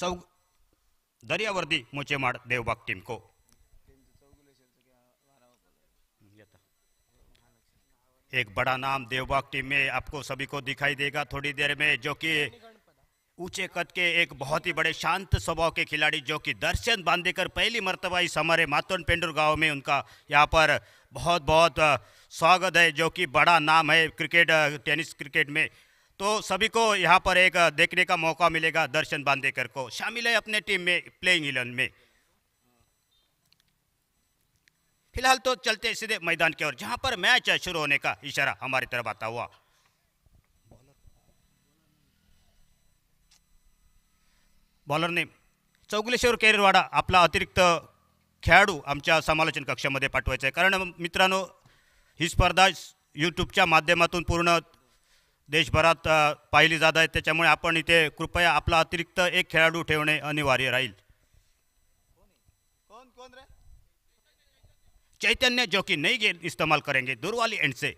चौ दर्यावर्दी मोचेमाड देवबाग टीम को एक बड़ा नाम देवबाग टीम में आपको सभी को दिखाई देगा थोड़ी देर में जो कि ऊंचे कद के एक बहुत ही बड़े शांत स्वभाव के खिलाड़ी जो कि दर्शन कर पहली मरतबा इस हमारे मातोन पेंडुर गांव में उनका यहाँ पर बहुत बहुत स्वागत है जो कि बड़ा नाम है क्रिकेट टेनिस क्रिकेट में तो सभी को यहाँ पर एक देखने का मौका मिलेगा दर्शन बांदेकर को शामिल है अपने टीम में प्लेइंग इलेवन में फिलहाल तो चलते सीधे मैदान की ओर जहां पर मैच शुरू होने का इशारा हमारी तरफ आता हुआ बॉलर ने चौगुलेश्वर केरवाडा आपला अतिरिक्त खेळाडू आमच्या समालोचन कक्षामध्ये पाठवायचा आहे कारण मित्रांनो ही स्पर्धा यूट्यूबच्या माध्यमातून पूर्ण देशभर पाली जाता है तेज अपन इतने कृपया अपला अतिरिक्त एक खेळाडू अनिवार्य राहील चैतन्य जो कि नहीं गेंद इस्तेमाल करेंगे दूरवाली एंड से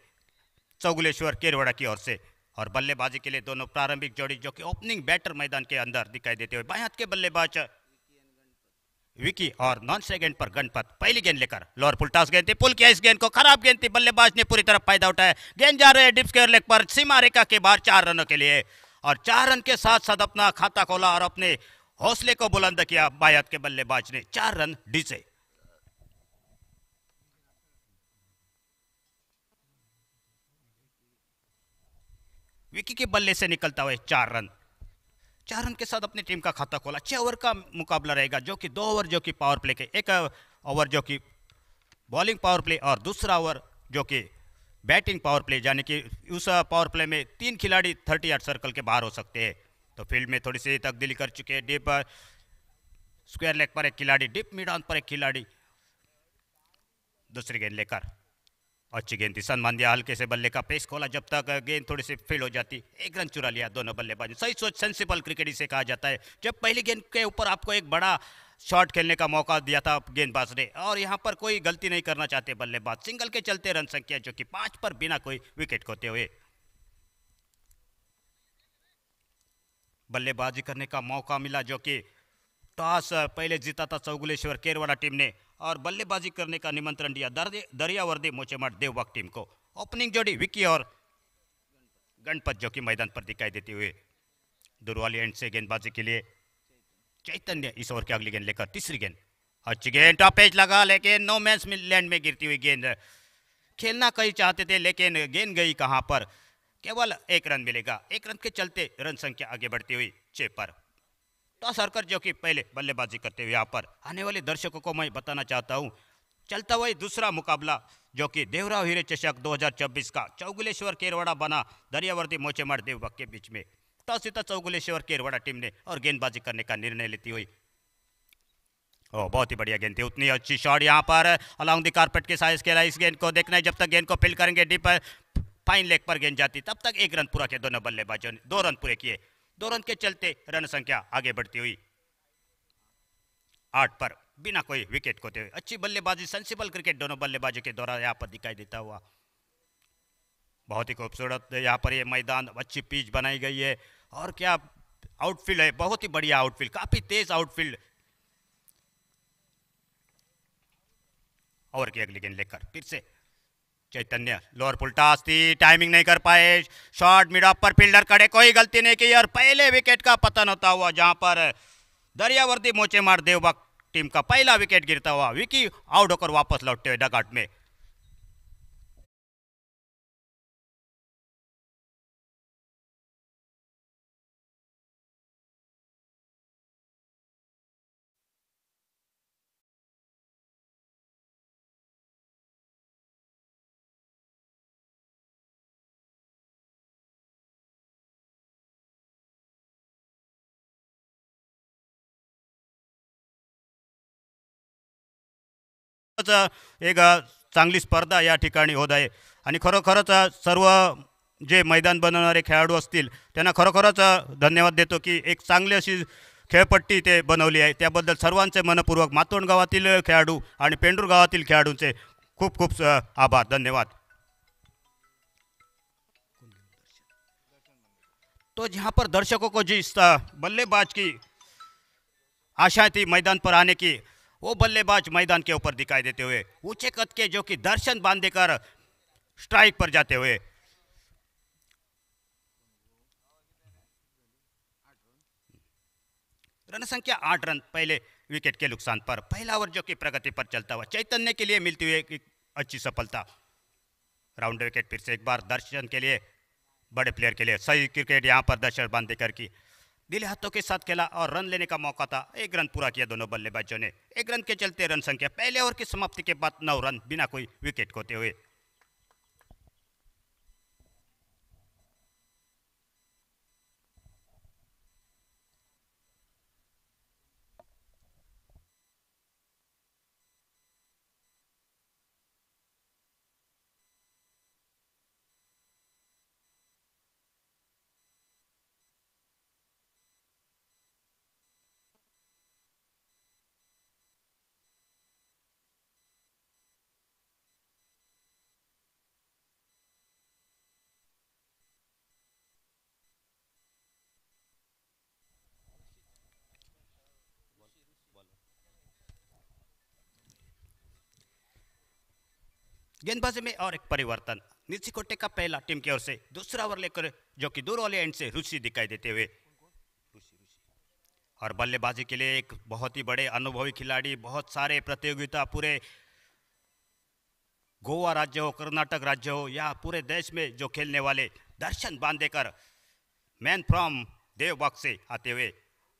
चौगुलेश्वर केरवड़ा की ओर से और बल्लेबाजी के लिए दोनों प्रारंभिक जोड़ी जो कि ओपनिंग बैटर मैदान के अंदर दिखाई देते हुए बाएं हाथ के बल्लेबाज विकी और नॉन से गेंद पर गणपत पहली गेंद लेकर लोअर पुल टॉस गेंद थी पुल किया इस गेंद को खराब गेंद थी बल्लेबाज ने पूरी तरह फायदा उठाया गेंद जा रहे डिप्स के लेग पर सीमा रेखा के बाहर चार रनों के लिए और चार रन के साथ साथ अपना खाता खोला और अपने हौसले को बुलंद किया बायत के बल्लेबाज ने चार रन डीसे विकी के बल्ले से निकलता हुआ चार रन चार रन के साथ अपनी टीम का खाता खोला छः ओवर का मुकाबला रहेगा जो कि दो ओवर जो कि पावर प्ले के एक ओवर जो कि बॉलिंग पावर प्ले और दूसरा ओवर जो कि बैटिंग पावर प्ले यानी कि उस पावर प्ले में तीन खिलाड़ी थर्टी आठ सर्कल के बाहर हो सकते हैं तो फील्ड में थोड़ी सी तब्दीली कर चुके हैं डिप स्क्वायर लेग पर एक खिलाड़ी डिप मिड ऑन पर एक खिलाड़ी दूसरी गेंद लेकर अच्छी गेंद थी सनमान दिया हल्के से बल्ले का पेस खोला जब तक गेंद थोड़ी सी फील्ड हो जाती एक रन चुरा लिया दोनों बल्लेबाज सही सोच सेंसिबल क्रिकेट इसे कहा जाता है जब पहली गेंद के ऊपर आपको एक बड़ा शॉट खेलने का मौका दिया था गेंदबाज ने और यहाँ पर कोई गलती नहीं करना चाहते बल्लेबाज सिंगल के चलते रन संख्या जो कि पांच पर बिना कोई विकेट खोते हुए बल्लेबाजी करने का मौका मिला जो कि टॉस पहले जीता था चौगुलेश्वर केरवाड़ा टीम ने और बल्लेबाजी करने का निमंत्रण दिया दरियावर्दी मोचेमाट देवबाग टीम को ओपनिंग जोड़ी विक्की और गणपत जो कि मैदान पर दिखाई देते हुए दुर्वाली एंड से गेंदबाजी के लिए चैतन्य इस ओवर की अगली गेंद लेकर तीसरी गेंद अच्छी गेंद टॉप एज लगा लेकिन नो मैच लैंड में गिरती हुई गेंद खेलना कहीं चाहते थे लेकिन गेंद गई कहां पर केवल एक रन मिलेगा एक रन के चलते रन संख्या आगे बढ़ती हुई छः पर टॉस तो हरकर जो कि पहले बल्लेबाजी करते हुए यहाँ पर आने वाले दर्शकों को मैं बताना चाहता हूँ चलता हुआ दूसरा मुकाबला जो कि देवराव हीरे चषक 2024 का चौगुलेश्वर केरवाड़ा बना दरियावर्ती मोचेमार देवबाग के बीच में टॉस तो जीता चौगुलेश्वर केरवाड़ा टीम ने और गेंदबाजी करने का निर्णय लेती हुई ओ बहुत ही बढ़िया गेंद थी उतनी अच्छी शॉट यहाँ पर अलॉन्ग दी कारपेट के साइज के इस गेंद को देखना है जब तक गेंद को फिल करेंगे डीप फाइन लेग पर गेंद जाती तब तक एक रन पूरा किया दोनों बल्लेबाजों ने दो रन पूरे किए रन के चलते रन संख्या आगे बढ़ती हुई आठ पर बिना कोई विकेट खोते हुए अच्छी बल्लेबाजी सेंसिबल क्रिकेट दोनों बल्लेबाजी के दौरान यहाँ पर दिखाई देता हुआ बहुत ही खूबसूरत यहाँ पर ये मैदान अच्छी पिच बनाई गई है और क्या आउटफील्ड है बहुत ही बढ़िया आउटफील्ड काफी तेज आउटफील्ड और की अगली गेंद लेकर फिर से चैतन्य लोअर पुलटा थी टाइमिंग नहीं कर पाए शॉर्ट मिड ऑफ पर फील्डर खड़े कोई गलती नहीं की और पहले विकेट का पतन होता हुआ जहां पर दरियावर्दी मोचे मार देवबाग टीम का पहला विकेट गिरता हुआ विकी आउट होकर वापस लौटते हुए डगआउट में एक चांगली स्पर्धा या ठिकाणी होत आहे आणि खरोखरच सर्व जे मैदान बनवणारे खेळाडू असतील त्यांना खरोखरच धन्यवाद देतो की एक चांगली अशी खेळपट्टी ते बनवली आहे त्याबद्दल सर्वांचे मनपूर्वक मातोंड गावातील खेळाडू आणि पेंडूर गावातील खेळाडूंचे खूप खूप आभार धन्यवाद तो जहाँ पर दर्शकों को जिस बल्लेबाज की आशा थी मैदान पर आने की वो बल्लेबाज मैदान के ऊपर दिखाई देते हुए ऊंचे कद के जो कि दर्शन बांध देकर स्ट्राइक पर जाते हुए रन संख्या आठ रन पहले विकेट के नुकसान पर पहला ओवर जो कि प्रगति पर चलता हुआ चैतन्य के लिए मिलती हुई अच्छी सफलता राउंड विकेट फिर से एक बार दर्शन के लिए बड़े प्लेयर के लिए सही क्रिकेट यहाँ पर दर्शन कर की दिले हाथों के साथ खेला और रन लेने का मौका था एक रन पूरा किया दोनों बल्लेबाजों ने एक रन के चलते रन संख्या पहले ओवर की समाप्ति के बाद नौ रन बिना कोई विकेट खोते हुए गेंदबाजी में और एक परिवर्तन कोटे का पहला टीम की ओर से दूसरा ओवर लेकर जो कि दूर वाले एंड से रुचि दिखाई देते हुए और बल्लेबाजी के लिए एक बहुत ही बड़े अनुभवी खिलाड़ी बहुत सारे प्रतियोगिता पूरे गोवा राज्य हो कर्नाटक राज्य हो या पूरे देश में जो खेलने वाले दर्शन बांधेकर मैन फ्रॉम देवबाग से आते हुए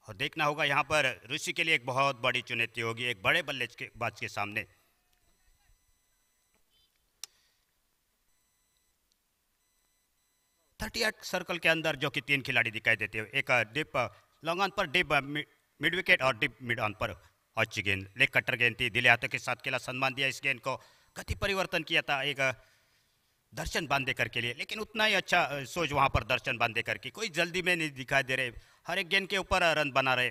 और देखना होगा यहाँ पर ऋषि के लिए एक बहुत बड़ी चुनौती होगी एक बड़े बल्लेबाज के, के सामने थर्टी एट सर्कल के अंदर जो कि तीन खिलाड़ी दिखाई देते हैं एक डिप लॉन्ग ऑन पर डिप मिड विकेट और डिप मिड ऑन पर अच्छी गेंद लेग कटर गेंद थी दिले हाथों के साथ खेला सम्मान दिया इस गेंद को गति परिवर्तन किया था एक दर्शन बांदेकर के लिए लेकिन उतना ही अच्छा सोच वहाँ पर दर्शन बांदेकर की कोई जल्दी में नहीं दिखाई दे रहे हर एक गेंद के ऊपर रन बना रहे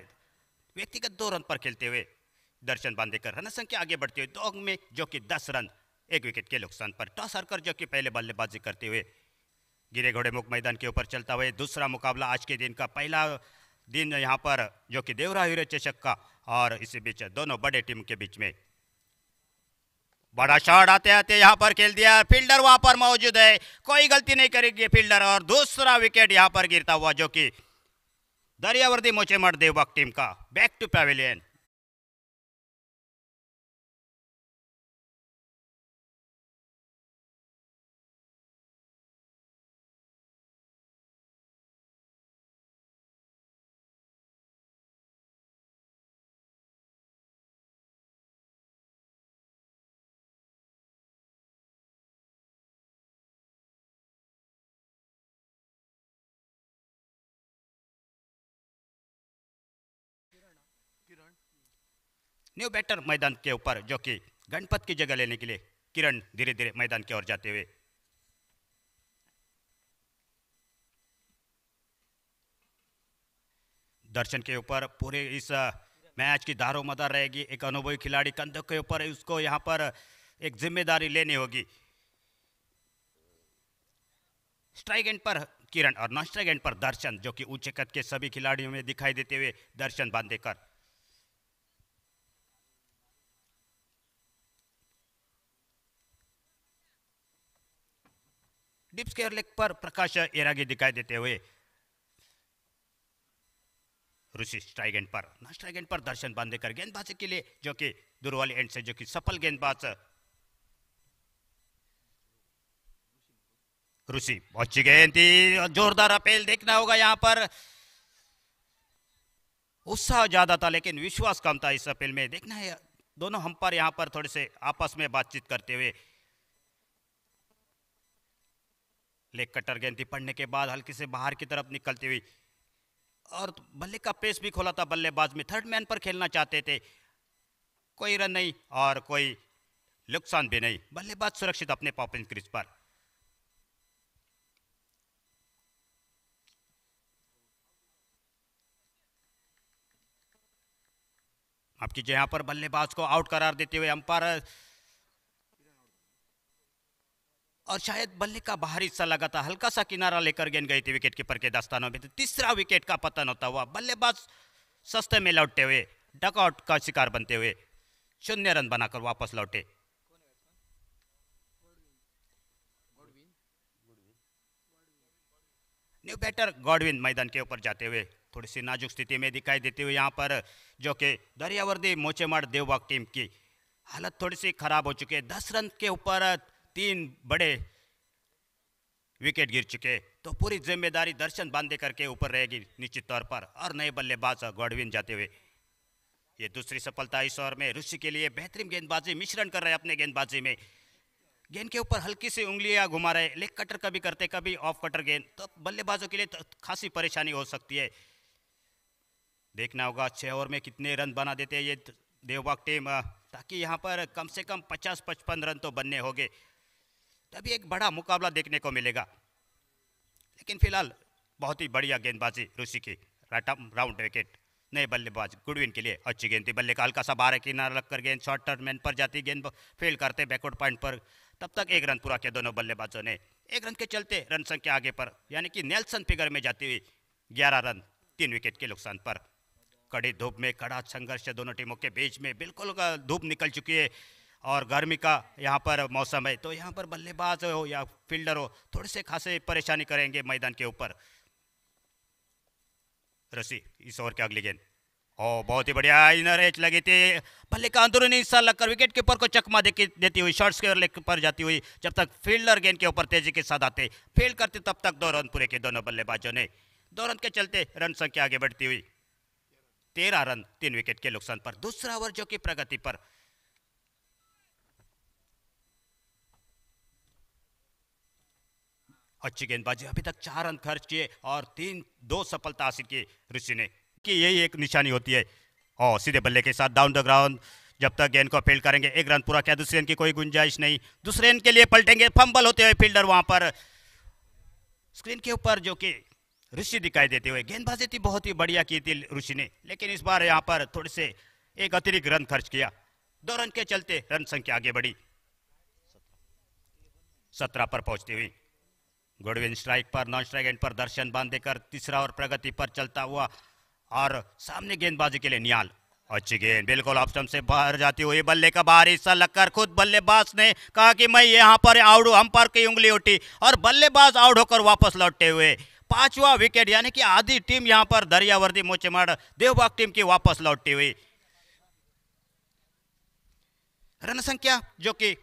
व्यक्तिगत दो रन पर खेलते हुए दर्शन बांदेकर रन संख्या आगे बढ़ती हुई दो में जो कि दस रन एक विकेट के नुकसान पर टॉस हरकर जो कि पहले बल्लेबाजी करते हुए गिरे घोड़े मुख मैदान के ऊपर चलता हुआ दूसरा मुकाबला आज के दिन का पहला दिन यहाँ पर जो कि देवरा हीरे चषक का और इसी बीच दोनों बड़े टीम के बीच में बड़ा शॉट आते आते यहाँ पर खेल दिया फील्डर वहां पर मौजूद है कोई गलती नहीं करेगी फील्डर और दूसरा विकेट यहाँ पर गिरता हुआ जो कि दरियावर्दी मोचेमठ देवबाग टीम का back to pavilion new batter मैदान के ऊपर जो कि गणपत की जगह लेने के लिए किरण धीरे धीरे मैदान की ओर जाते हुए दर्शन के ऊपर पूरे इस मैच की दारो मदार रहेगी एक अनुभवी खिलाड़ी कंधों के ऊपर उसको यहां पर एक जिम्मेदारी लेनी होगी स्ट्राइक एंड पर किरण और नॉन स्ट्राइक एंड पर दर्शन जो कि उच्च कद के सभी खिलाड़ियों में दिखाई देते हुए दर्शन बांधे कर डिप्स केयर लेक पर प्रकाश एरागे दिखाई देते हुए ऋषि स्ट्राइगेंट पर ना स्ट्राइगेंट पर दर्शन बांधे कर गेंदबाज के लिए जो कि दुर्वाली एंड से जो कि सफल गेंदबाज ऋषि अच्छी गेंद थी जोरदार अपील देखना होगा यहां पर उत्साह ज्यादा था लेकिन विश्वास कम था इस अपील में देखना है दोनों हम पर यहां पर थोड़े से आपस में बातचीत करते हुए लेग कटर गेंद थी के बाद हल्के से बाहर की तरफ निकलती हुई और बल्ले का पेस भी खोला था बल्लेबाज में थर्ड मैन पर खेलना चाहते थे कोई रन नहीं और कोई नुकसान भी नहीं बल्लेबाज सुरक्षित अपने पॉपिन क्रिज पर आपकी जहां पर बल्लेबाज को आउट करार देते हुए अंपायर और शायद बल्ले का बाहर हिस्सा लगा था हल्का सा किनारा लेकर गेंद गई थी विकेट कीपर के दस्तानों में तीसरा विकेट का पतन होता हुआ बल्लेबाज सस्ते में लौटते हुए डकआउट का शिकार बनते हुए शून्य रन बनाकर वापस लौटे न्यू बैटर गॉडविन मैदान के ऊपर जाते हुए थोड़ी सी नाजुक स्थिति में दिखाई देते हुए यहाँ पर जो कि दरियावर्दी मोचेमाड़ देवबाग टीम की हालत थोड़ी सी खराब हो चुकी है दस रन के ऊपर तीन बड़े विकेट गिर चुके तो पूरी जिम्मेदारी दर्शन बांधे करके ऊपर रहेगी निश्चित तौर पर और नए बल्लेबाज गॉडविन जाते हुए ये दूसरी सफलता इस ओवर में रुषि के लिए बेहतरीन गेंदबाजी मिश्रण कर रहे अपने गेंदबाजी में गेंद के ऊपर हल्की सी उंगलियां घुमा रहे लेग कटर कभी करते कभी ऑफ कटर गेंद तो बल्लेबाजों के लिए तो खासी परेशानी हो सकती है देखना होगा छः ओवर में कितने रन बना देते हैं ये देवबाग टीम ताकि यहाँ पर कम से कम पचास पचपन रन तो बनने होंगे तभी एक बड़ा मुकाबला देखने को मिलेगा लेकिन फिलहाल बहुत ही बढ़िया गेंदबाजी रूसी की राउंड विकेट नए बल्लेबाज गुडविन के लिए अच्छी गेंद थी बल्ले का हल्का सा बारह किनारा लगकर गेंद शॉर्ट टर्न पर जाती गेंद फेल करते बैकवर्ड पॉइंट पर तब तक एक रन पूरा किया दोनों बल्लेबाजों ने एक रन के चलते रन संख्या आगे पर यानी कि नेल्सन फिगर में जाती हुई ग्यारह रन तीन विकेट के नुकसान पर कड़ी धूप में कड़ा संघर्ष दोनों टीमों के बीच में बिल्कुल धूप निकल चुकी है और गर्मी का यहाँ पर मौसम है तो यहाँ पर बल्लेबाज हो या फील्डर हो थोड़े से खासे परेशानी करेंगे मैदान के ऊपर रसी इस ओवर के अगली गेंद ओ बहुत ही बढ़िया इनर एच लगी थी भले का अंदरूनी हिस्सा लगकर विकेट कीपर को चकमा दे देती हुई शॉर्ट्स के लेग पर जाती हुई जब तक फील्डर गेंद के ऊपर तेजी के साथ आते फील्ड करते तब तक दो रन पूरे के दोनों बल्लेबाजों ने दो रन के चलते रन संख्या आगे बढ़ती हुई तेरह रन तीन विकेट के नुकसान पर दूसरा ओवर जो कि प्रगति पर अच्छी गेंदबाजी अभी तक चार रन खर्च किए और तीन दो सफलता हासिल की ऋषि ने कि यही एक निशानी होती है और सीधे बल्ले के साथ डाउन द ग्राउंड जब तक गेंद को फील्ड करेंगे एक रन पूरा किया दूसरे रन की कोई गुंजाइश नहीं दूसरे रन के लिए पलटेंगे फंबल होते हुए फील्डर वहां पर स्क्रीन के ऊपर जो कि ऋषि दिखाई देते हुए गेंदबाजी थी बहुत ही बढ़िया की थी ऋषि ने लेकिन इस बार यहाँ पर थोड़े से एक अतिरिक्त रन खर्च किया दो रन के चलते रन संख्या आगे बढ़ी सत्रह पर पहुंचती हुई गुडविन स्ट्राइक पर नॉन स्ट्राइक एंड पर दर्शन बांधेकर तीसरा और प्रगति पर चलता हुआ और सामने गेंदबाजी के लिए नियाल अच्छी गेंद बिल्कुल ऑप्शन से बाहर जाती हुई बल्ले का बाहर हिस्सा लगकर खुद बल्लेबाज ने कहा कि मैं यहां पर आउट हम पर की उंगली उठी और बल्लेबाज आउट होकर वापस लौटते हुए पांचवा विकेट यानी कि आधी टीम यहां पर दरियावर्दी मोचेमाड़ देवबाग टीम की वापस लौटती हुई रन संख्या जो कि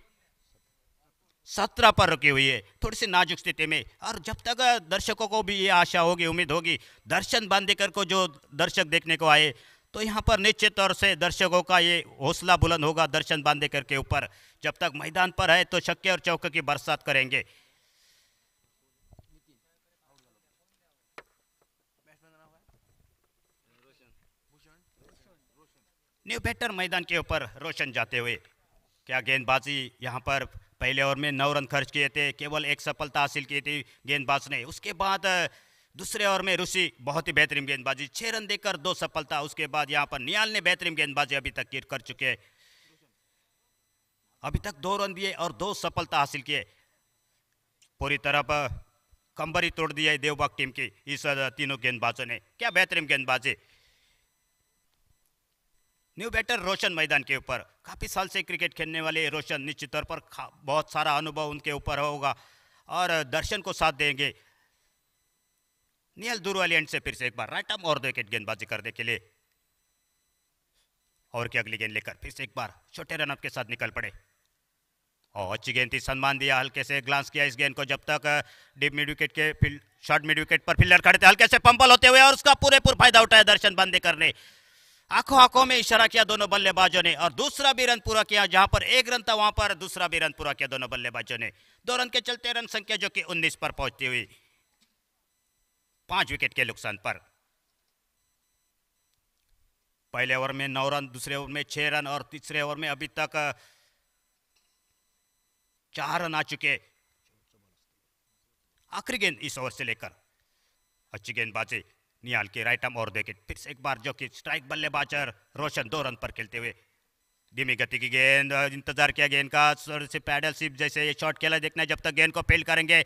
सत्रह पर रुकी हुई है थोड़ी सी नाजुक स्थिति में और जब तक दर्शकों को भी ये आशा होगी उम्मीद होगी दर्शन बांदेकर को जो दर्शक देखने को आए तो यहाँ पर निश्चित तौर से दर्शकों का ये हौसला बुलंद होगा दर्शन बांदेकर के ऊपर जब तक मैदान पर है तो छक्के और चौके की बरसात करेंगे न्यू बेटर मैदान के ऊपर रोशन जाते हुए क्या गेंदबाजी यहाँ पर पहले ओवर में नौ रन खर्च किए थे केवल एक सफलता हासिल की थी गेंदबाज ने उसके बाद दूसरे ओवर में रूसी बहुत ही बेहतरीन गेंदबाजी छः रन देकर दो सफलता उसके बाद यहाँ पर नियाल ने बेहतरीन गेंदबाजी अभी तक कर चुके हैं अभी तक दो रन दिए और दो सफलता हासिल किए पूरी तरफ कंबरी तोड़ दी है देवबाग टीम की इस तीनों गेंदबाजों ने क्या बेहतरीन गेंदबाजी न्यू बैटर रोशन मैदान के ऊपर काफ़ी साल से क्रिकेट खेलने वाले रोशन निश्चित तौर पर बहुत सारा अनुभव उनके ऊपर होगा और दर्शन को साथ देंगे नियल वाली एंड से फिर से एक बार राइट आर्म और दो विकेट गेंदबाजी करने के लिए और की अगली गेंद लेकर फिर से एक बार छोटे रनअप के साथ निकल पड़े और अच्छी गेंद थी सम्मान दिया हल्के से ग्लांस किया इस गेंद को जब तक डीप मिड विकेट के फील्ड शॉर्ट मिड विकेट पर फील्डर खड़े थे हल्के से पंपल होते हुए और उसका पूरे पूरा फायदा उठाया दर्शन बंदे करने आंखों आंखों में इशारा किया दोनों बल्लेबाजों ने और दूसरा भी रन पूरा किया जहां पर एक रन था वहां पर दूसरा भी रन पूरा किया दोनों बल्लेबाजों ने दो रन के चलते रन संख्या जो कि 19 पर पहुंचती हुई पांच विकेट के नुकसान पर पहले ओवर में नौ रन दूसरे ओवर में छह रन और तीसरे ओवर में अभी तक चार रन आ चुके आखिरी गेंद इस ओवर से लेकर अच्छी गेंदबाजी नियाल की राइट आर्म और देखे फिर से एक बार जो कि स्ट्राइक बल्लेबाजर रोशन दो रन पर खेलते हुए धीमी गति की गेंद इंतजार किया गेंद का पैडल सिप जैसे ये शॉट खेला देखना जब तक गेंद को फेल करेंगे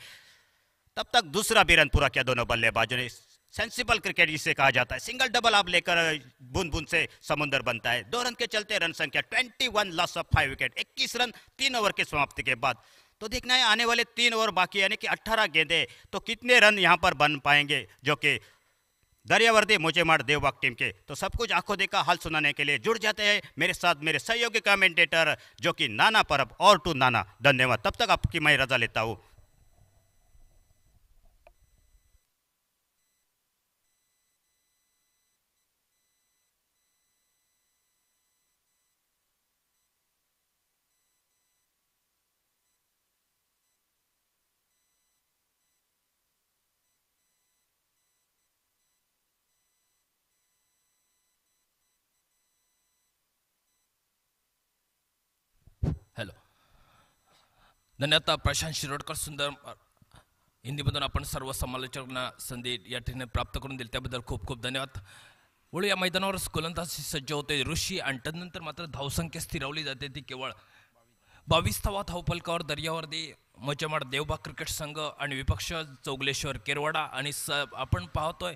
तब तक दूसरा भी रन पूरा किया दोनों बल्लेबाजों ने सेंसिबल क्रिकेट जिसे कहा जाता है सिंगल डबल आप लेकर बूंद बूंद से समुंदर बनता है दो रन के चलते रन संख्या 21 loss of five wicket 21 run तीन ओवर के समाप्ति के बाद तो देखना है आने वाले तीन ओवर बाकी यानी कि 18 गेंदे तो कितने रन यहां पर बन पाएंगे जो कि दरियावर्दी मोचे मार बाग टीम के तो सब कुछ आंखों देखा हाल सुनाने के लिए जुड़ जाते हैं मेरे साथ मेरे सहयोगी कमेंटेटर जो कि नाना परब और टू नाना धन्यवाद तब तक आपकी मैं रजा लेता हूँ हॅलो धन्यता प्रशांत शिरोडकर सुंदर हिंदीमधून आपण सर्व समालोचकांना संधी या ठिकाणी प्राप्त करून दिली त्याबद्दल खूप खूप धन्यवाद ओळी या मैदानावर गोलंदाजी सज्ज होते ऋषी आणि त्यानंतर मात्र धावसंख्या स्थिरावली जाते ती केवळ बावीस धावपलकावर धावफलकावर दर्यावर्दी मजमाड देवबाग क्रिकेट संघ आणि विपक्ष चौगलेश्वर केरवाडा आणि स आपण पाहतोय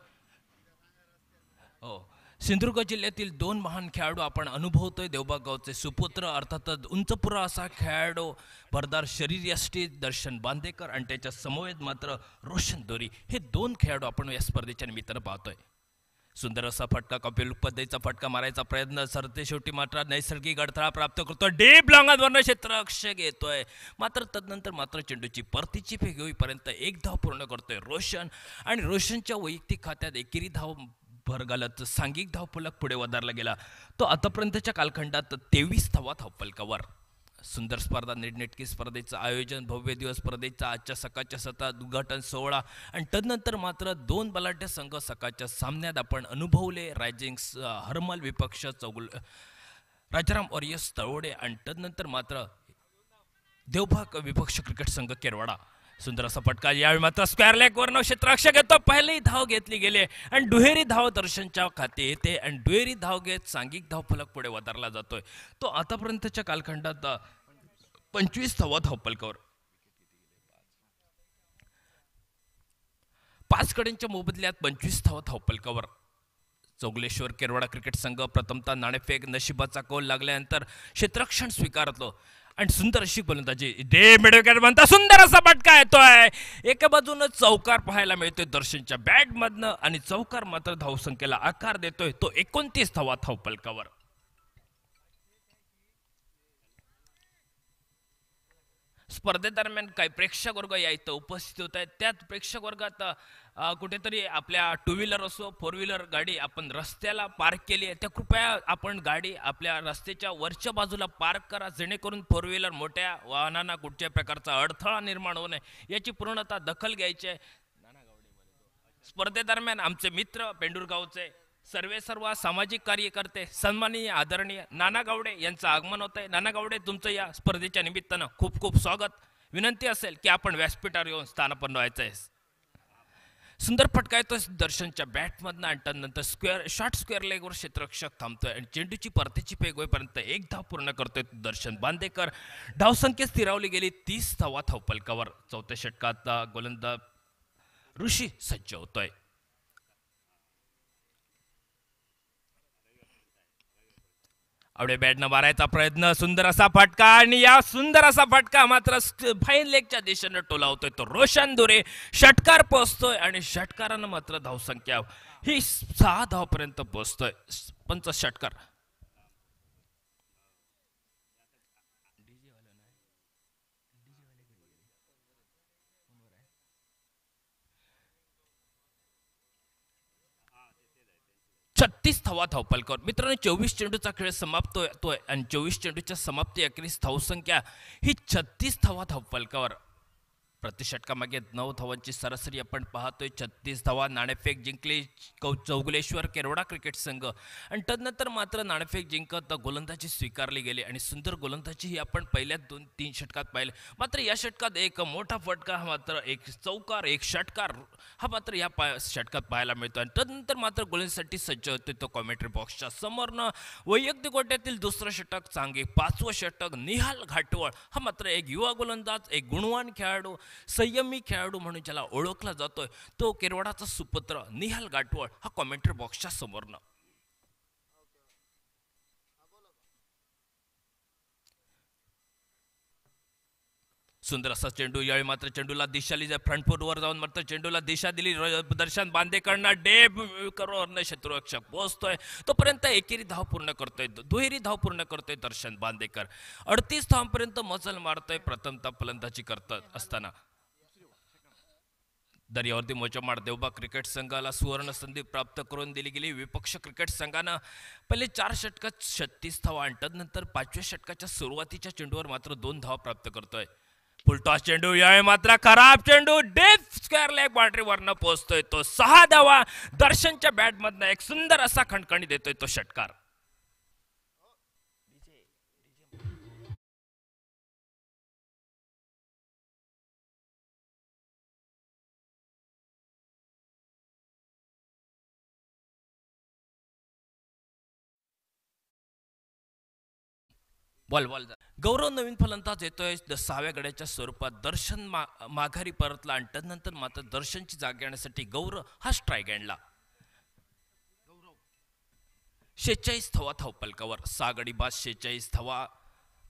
हो सिंधुदुर्ग जिल्ह्यातील दोन महान खेळाडू आपण अनुभवतोय देवबागावचे सुपुत्र अर्थातच उंचपुरा असा खेळाडू भरदार शरीरयष्टी दर्शन बांदेकर आणि त्याच्या समवेत मात्र रोशन दोरी हे दोन खेळाडू आपण या स्पर्धेच्या निमित्तानं पाहतोय सुंदर असा फटका कपिल पद्धतीचा फटका मारायचा प्रयत्न सरते शेवटी मात्र नैसर्गिक अडथळा प्राप्त करतो डीप क्षेत्र अक्ष घेतोय मात्र तदनंतर मात्र चेंडूची परतीची फेक होईपर्यंत एक धाव पूर्ण करतोय रोशन आणि रोशनच्या वैयक्तिक खात्यात एकेरी धाव भर घालत सांघिक पुढे वधारला गेला तो आतापर्यंतच्या कालखंडात तेवीस धावा धावफलकावर सुंदर स्पर्धा निडनेटकी स्पर्धेचं आयोजन भव्य दिवस स्पर्धेचा आजच्या सकाळच्या सत्रात उद्घाटन सोहळा आणि तदनंतर मात्र दोन बलाढ्य संघ सकाळच्या सामन्यात आपण अनुभवले रायजिंग हरमल विपक्ष चौगुल राजाराम ऑरियस तळवडे आणि तदनंतर मात्र देवभाग विपक्ष क्रिकेट संघ केरवाडा सुंदर असा फटका यावेळी मात्र स्क्वेअर लेग वरनं क्षेत्ररक्षक घेतो पहिली धाव घेतली गेली आणि दुहेरी धाव दर्शनच्या खाते येते आणि दुहेरी धाव घेत सांघिक धाव फलक पुढे वधारला जातोय तो आतापर्यंतच्या कालखंडात पंचवीस धावा धावपलकवर पाच कड्यांच्या मोबदल्यात पंचवीस धावा धावपलकावर चौगलेश्वर केरवाडा क्रिकेट संघ प्रथमता नाणेफेक नशिबाचा कौल लागल्यानंतर क्षेत्रक्षण स्वीकारतो आणि सुंदर अशी गोलंदाजी दे मिडविकेट म्हणता सुंदर असा फटका येतोय एका बाजूनं चौकार पाहायला मिळतोय दर्शनच्या बॅटमधनं आणि चौकार मात्र धावसंख्येला आकार देतोय तो एकोणतीस धावा पलकावर स्पर्धेदरम्यान काही प्रेक्षक वर्ग या इथं उपस्थित होत आहेत त्यात प्रेक्षक वर्गात कुठेतरी आपल्या टू व्हीलर असो फोर व्हीलर गाडी आपण रस्त्याला पार्क केली आहे त्या कृपया आपण गाडी आपल्या रस्त्याच्या वरच्या बाजूला पार्क करा जेणेकरून फोर व्हीलर मोठ्या वाहनांना कुठच्या प्रकारचा अडथळा निर्माण होऊ नये याची पूर्णतः दखल घ्यायची आहे स्पर्धेदरम्यान आमचे मित्र पेंडुरगावचे सर्वे सर्व सामाजिक कार्यकर्ते सन्माननीय आदरणीय नाना गावडे यांचं आगमन होत आहे नाना गावडे तुमचं या स्पर्धेच्या निमित्तानं खूप खूप स्वागत विनंती असेल की आपण व्यासपीठावर येऊन स्थानपन्न व्हायचं आहे सुंदर येतो दर्शनच्या बॅटमधनं आणतात नंतर स्क्वेअर शॉर्ट स्क्वेअर लेगवर क्षेत्ररक्षक थांबतोय आणि चेंडूची परतीची पेग होईपर्यंत एक धाव पूर्ण करतोय दर्शन बांदेकर धावसंख्या स्थिरावली गेली तीस धावा धावपलकावर चौथ्या षटकात गोलंदाज ऋषी सज्ज होतोय अवडे बॅटनं मारायचा प्रयत्न सुंदर असा फटका आणि या सुंदर असा फटका मात्र फाईन लेगच्या दिशेनं टोलावतोय तो रोशन दुरे षटकार पोहोचतोय आणि षटकारानं मात्र धावसंख्या ही सहा धावपर्यंत पोहोचतोय पंच षटकार छत्तीस धावा धावपलकावर मित्रांनो चोवीस चेंडूचा खेळ समाप्त होतोय आणि चोवीस चेंडूच्या समाप्ती अखेरीस धावसंख्या ही छत्तीस धावा धावपालकावर प्रतिषटकामागे नऊ धावांची सरासरी आपण पाहतोय छत्तीस धावा नाणेफेक जिंकले कौ चौगुलेश्वर केरोडा क्रिकेट संघ आणि तदनंतर मात्र नाणेफेक जिंकत गोलंदाजी स्वीकारली गेली आणि सुंदर गोलंदाजी ही आपण पहिल्या दोन तीन षटकात पाहिले मात्र या षटकात एक मोठा फटका हा मात्र एक चौकार एक षटकार हा मात्र या पा षटकात पाहायला मिळतो आणि तदनंतर मात्र गोलंदाजीसाठी सज्ज होतो तो कॉमेंट्री बॉक्सच्या समोरनं वैयक्तिक गोट्यातील दुसरं षटक चांगे पाचवं षटक निहाल घाटवळ हा मात्र एक युवा गोलंदाज एक गुणवान खेळाडू संयमी खेळाडू म्हणून ज्याला ओळखला जातोय तो केरवाडाचा सुपुत्र निहाल गाठवळ हा कॉमेंट्री बॉक्सच्या समोरनं सुंदर असा चेंडू यावेळी मात्र चेंडूला दिशाली फ्रंट वर जाऊन मात्र चेंडूला दिशा दिली दर्शन बांधेकरना डेब करून शत्रुरक्षक पोहोचतोय तोपर्यंत एकेरी धाव पूर्ण करतोय दुहेरी धाव पूर्ण करतोय दर्शन बांदेकर अडतीस धावांपर्यंत मजल मारतोय प्रथमता फलंदाजी करत असताना दर्यावरती मार देवबा क्रिकेट संघाला सुवर्ण संधी प्राप्त करून दिली गेली विपक्ष क्रिकेट संघानं पहिले चार षटकात छत्तीस धावा आणतात नंतर पाचव्या षटकाच्या सुरुवातीच्या चेंडूवर मात्र दोन धावा प्राप्त करतोय फुलटॉस चेंडू यावेळी मात्र खराब चेंडू डेफ स्क्वेअर लेग वरनं पोहोचतोय तो सहा धावा दर्शनच्या बॅटमधनं एक सुंदर असा खणखणी देतोय तो षटकार बोल बोल गौरव नवीन फलंदाज येतोय सहाव्या गड्याच्या स्वरूपात दर्शन माघारी परतला आणि त्यानंतर मात्र दर्शनची जागा घेण्यासाठी गौरव हा स्ट्राईक आणला शेचाळीस थवा पलकावर सागडी बाद शेहेचाळीस थवा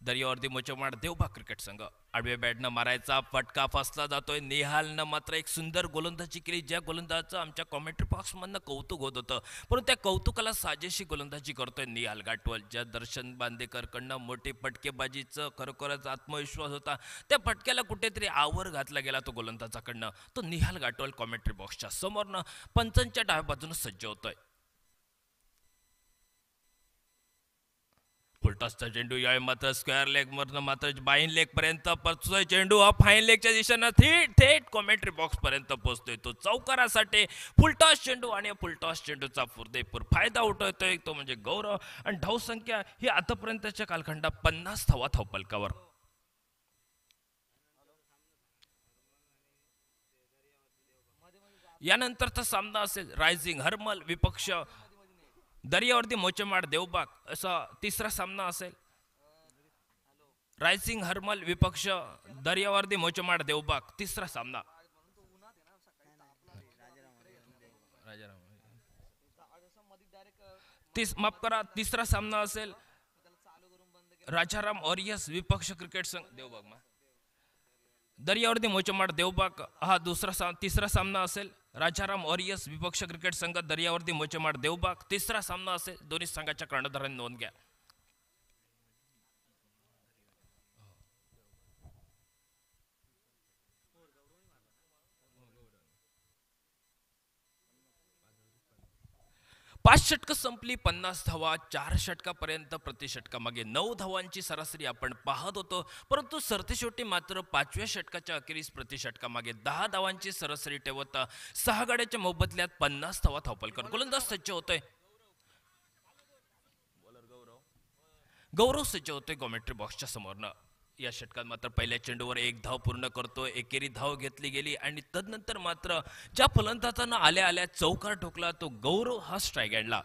दर्यावरती मोचमाड देवबा क्रिकेट संघ आडवे बॅटनं मारायचा फटका फसला जातोय निहालनं मात्र एक सुंदर गोलंदाजी केली ज्या गोलंदाजाचं आमच्या कॉमेंट्री बॉक्समधनं कौतुक होत होतं परंतु त्या कौतुकाला साजेशी गोलंदाजी करतोय निहाल गाठवल ज्या दर्शन बांदेकरकडनं मोठी फटकेबाजीचं खरोखरच आत्मविश्वास होता त्या फटक्याला कुठेतरी आवर घातला गेला तो गोलंदाजाकडनं तो निहाल गाठवल कॉमेंट्री बॉक्सच्या समोरनं पंचांच्या डाव्या बाजूनं सज्ज होतोय फुलटॉसचा चेंडू याय मात्र स्क्वेअर लेग मधनं मात्र बाईन लेग पर्यंत पोहोचतोय चेंडू हा फाईन लेगच्या दिशेनं थेट थेट कॉमेंट्री बॉक्स पर्यंत पोहोचतोय तो चौकारासाठी फुलटॉस चेंडू आणि फुलटॉस चेंडूचा फुरदेपूर फायदा उठवतोय तो म्हणजे गौरव आणि संख्या ही आतापर्यंतच्या कालखंडात पन्नास धावा पलकावर यानंतरचा सामना असेल रायझिंग हर्मल विपक्ष दर्यावरती मोचमाड देवबाग असा तिसरा सामना असेल रायसिंग हरमल विपक्ष दर्यावरती मोचमाड देवबाग तिसरा सामना तीस माफ करा तिसरा सामना असेल राजाराम ओरियस विपक्ष क्रिकेट संघ देवबाग मा दर्यावरती मोचमाड देवबाग हा दुसरा सा तिसरा सामना असेल राजाराम ऑरियस विपक्ष क्रिकेट संघ दर्यावरती मोचेमाड देवबाग तिसरा सामना असेल दोन्ही संघाच्या कर्णधारांनी नोंद घ्या पाच षटकं संपली पन्नास धावा चार षटकापर्यंत मागे नऊ धावांची सरासरी आपण पाहत होतो परंतु सरतेशेवटी मात्र पाचव्या षटकाच्या अखेरीस मागे दहा धावांची सरासरी ठेवता सहा गाड्याच्या मोबदल्यात पन्नास धावा थापलकर गोलंदाज सज्ज होतोय गौरव सज्ज होतोय कॉमेंट्री बॉक्सच्या समोरनं या षटकात मात्र पहिल्या चेंडूवर एक धाव पूर्ण करतो एकेरी धाव घेतली गेली आणि तदनंतर मात्र ज्या फलंदाजांना आल्या आल्या चौकार ठोकला तो गौरव हा स्ट्राईक आणला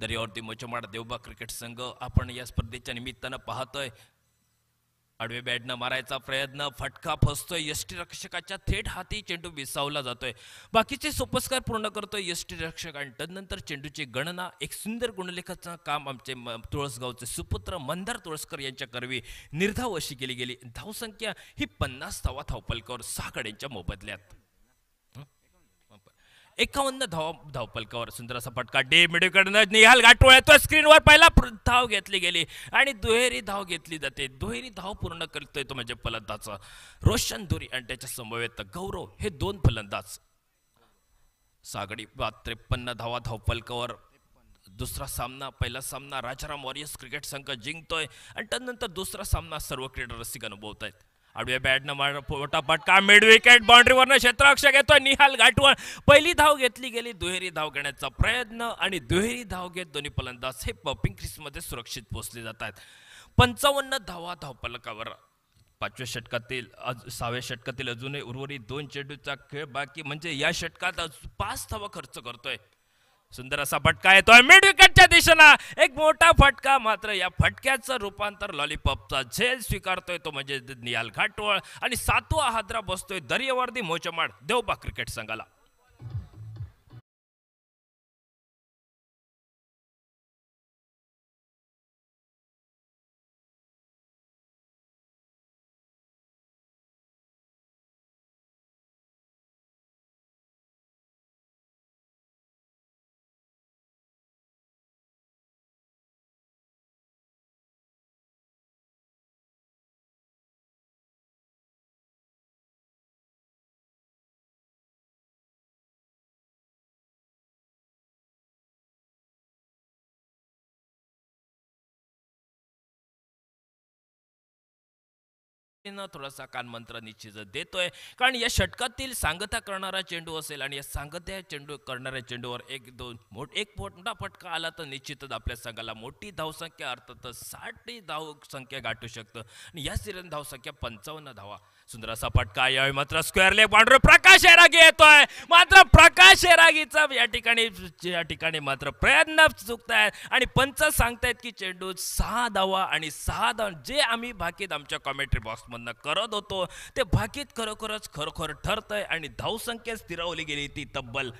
दर्यावरती मोचमाड देवबा क्रिकेट संघ आपण या स्पर्धेच्या निमित्तानं पाहतोय आडवे बॅटनं मारायचा प्रयत्न फटका फसतोय यष्टीरक्षकाच्या थेट हाती चेंडू विसावला जातोय बाकीचे सोपस्कार पूर्ण करतोय यष्टीरक्षक आणि तदनंतर चेंडूची गणना एक सुंदर गुणलेखाचं काम आमचे तुळसगावचे सुपुत्र मंदार तुळसकर यांच्या करवी निर्धाव अशी केली गेली धावसंख्या ही पन्नास धावा धावपलकर सहा कड्यांच्या मोबदल्यात एकावन्न धाव धावपलकावर सुंदर असा फटका डे मिडकडनं निहाल तो स्क्रीनवर पहिला धाव घेतली गेली आणि दुहेरी धाव घेतली जाते दुहेरी धाव पूर्ण करतोय तो म्हणजे फलंदाचा रोशन धुरी आणि त्याच्या समवेत गौरव हे दोन फलंदाज सागडी त्रेपन्न धावा धावपलकावर दुसरा सामना पहिला सामना राजाराम वॉरियर्स क्रिकेट संघ जिंकतोय आणि त्यानंतर दुसरा सामना सर्व क्रीडा रसिक अनुभवत आहेत आडव्या बॅट न पोटापाट का मिड विकेट बाउंड्रीवरनं क्षेत्ररक्षक घेतोय निहाल गाठवण पहिली धाव घेतली गेली दुहेरी धाव घेण्याचा प्रयत्न आणि दुहेरी धाव घेत दोन्ही फलंदाज हे पपिंग क्रिसमध्ये सुरक्षित पोहोचले जात आहेत पंचावन्न धावा धावपलकावर पाचव्या षटकातील सहाव्या षटकातील अजूनही उर्वरित दोन चेंडूचा खेळ बाकी म्हणजे या षटकात पाच धावा खर्च करतोय सुंदर असा फटका येतोय मिड विकेटच्या दिशेला एक मोठा फटका मात्र या फटक्याचं रूपांतर लॉलीपॉपचा झेल स्वीकारतोय तो म्हणजे नियाल घाटवळ आणि सातवा हादरा बसतोय दर्यवर्दी मोचमाड देवबा क्रिकेट संघाला थोडासा कानमंत्र निश्चितच देतोय कारण या षटकातील सांगता करणारा चेंडू असेल आणि या सांगत्या चेंडू करणाऱ्या चेंडूवर एक दोन मोठ एक मोठा फटका आला तर निश्चितच आपल्या संघाला मोठी धावसंख्या अर्थात साठी धाव संख्या गाठू शकतं आणि या सिरियन धावसंख्या पंचावन्न धावा असा फटका यावेळी मात्र square leg boundary Prakash Eragi येतोय मात्र प्रकाश एरागीचा या ठिकाणी या ठिकाणी मात्र प्रयत्न चुकतायत आणि पंच सांगतायत की चेंडू सहा धावा आणि सहा धाव जे आम्ही बाकीत आमच्या कॉमेंट्री बॉक्स करत होतो ते भाकीत खरोखरच खरोखर ठरतंय आणि धावसंख्या स्थिरावली गेली ती तब्बल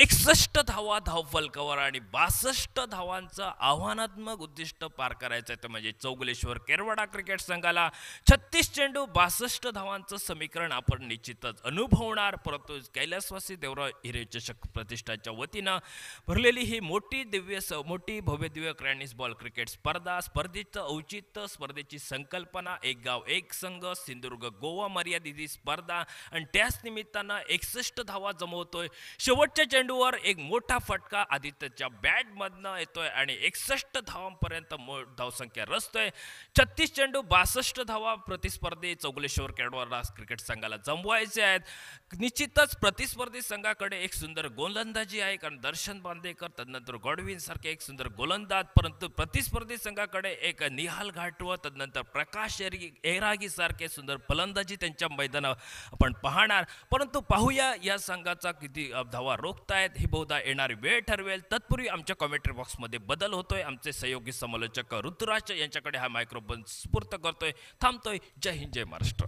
एकसष्ट धावा धावफलकवर आणि बासष्ट धावांचं आव्हानात्मक उद्दिष्ट पार करायचं आहे तर म्हणजे चौगलेश्वर केरवाडा क्रिकेट संघाला छत्तीस चेंडू बासष्ट धावांचं समीकरण आपण निश्चितच अनुभवणार परंतु कैलासवासी देवराव हिरे चषक प्रतिष्ठाच्या वतीनं भरलेली ही मोठी दिव्य मोठी भव्य दिव्य क्रॅनिस बॉल क्रिकेट स्पर्धा स्पर्धेचं औचित्य स्पर्धेची संकल्पना एक गाव एक संघ सिंधुदुर्ग गोवा मर्यादित स्पर्धा आणि त्याच निमित्तानं एकसष्ट धावा जमवतोय शेवटच्या चेंडूवर एक मोठा फटका आदित्यच्या बॅटमधनं येतोय आणि एकसष्ट धावांपर्यंत मो धावसंख्या रचतोय छत्तीस चेंडू बासष्ट धावा प्रतिस्पर्धी चौगुलेश्वर खेळवाला क्रिकेट संघाला जमवायचे आहेत निश्चितच प्रतिस्पर्धी संघाकडे एक सुंदर गोलंदाजी आहे कारण दर्शन बांदेकर तदनंतर गॉडविन सारखे एक सुंदर गोलंदाज परंतु प्रतिस्पर्धी संघाकडे एक निहाल घाटव तदनंतर प्रकाश एरागी सारखे सुंदर फलंदाजी त्यांच्या मैदानावर आपण पाहणार परंतु पाहूया या संघाचा किती धावा रोखता आहेत ही बहुधा येणारी वेळ ठरवेल तत्पूर्वी आमच्या कॉमेंट्री बॉक्समध्ये बदल होतोय आमचे सहयोगी समालोचक ऋतुराज यांच्याकडे हा मायक्रोफोन स्फूर्त करतोय थांबतोय जय हिंद जय महाराष्ट्र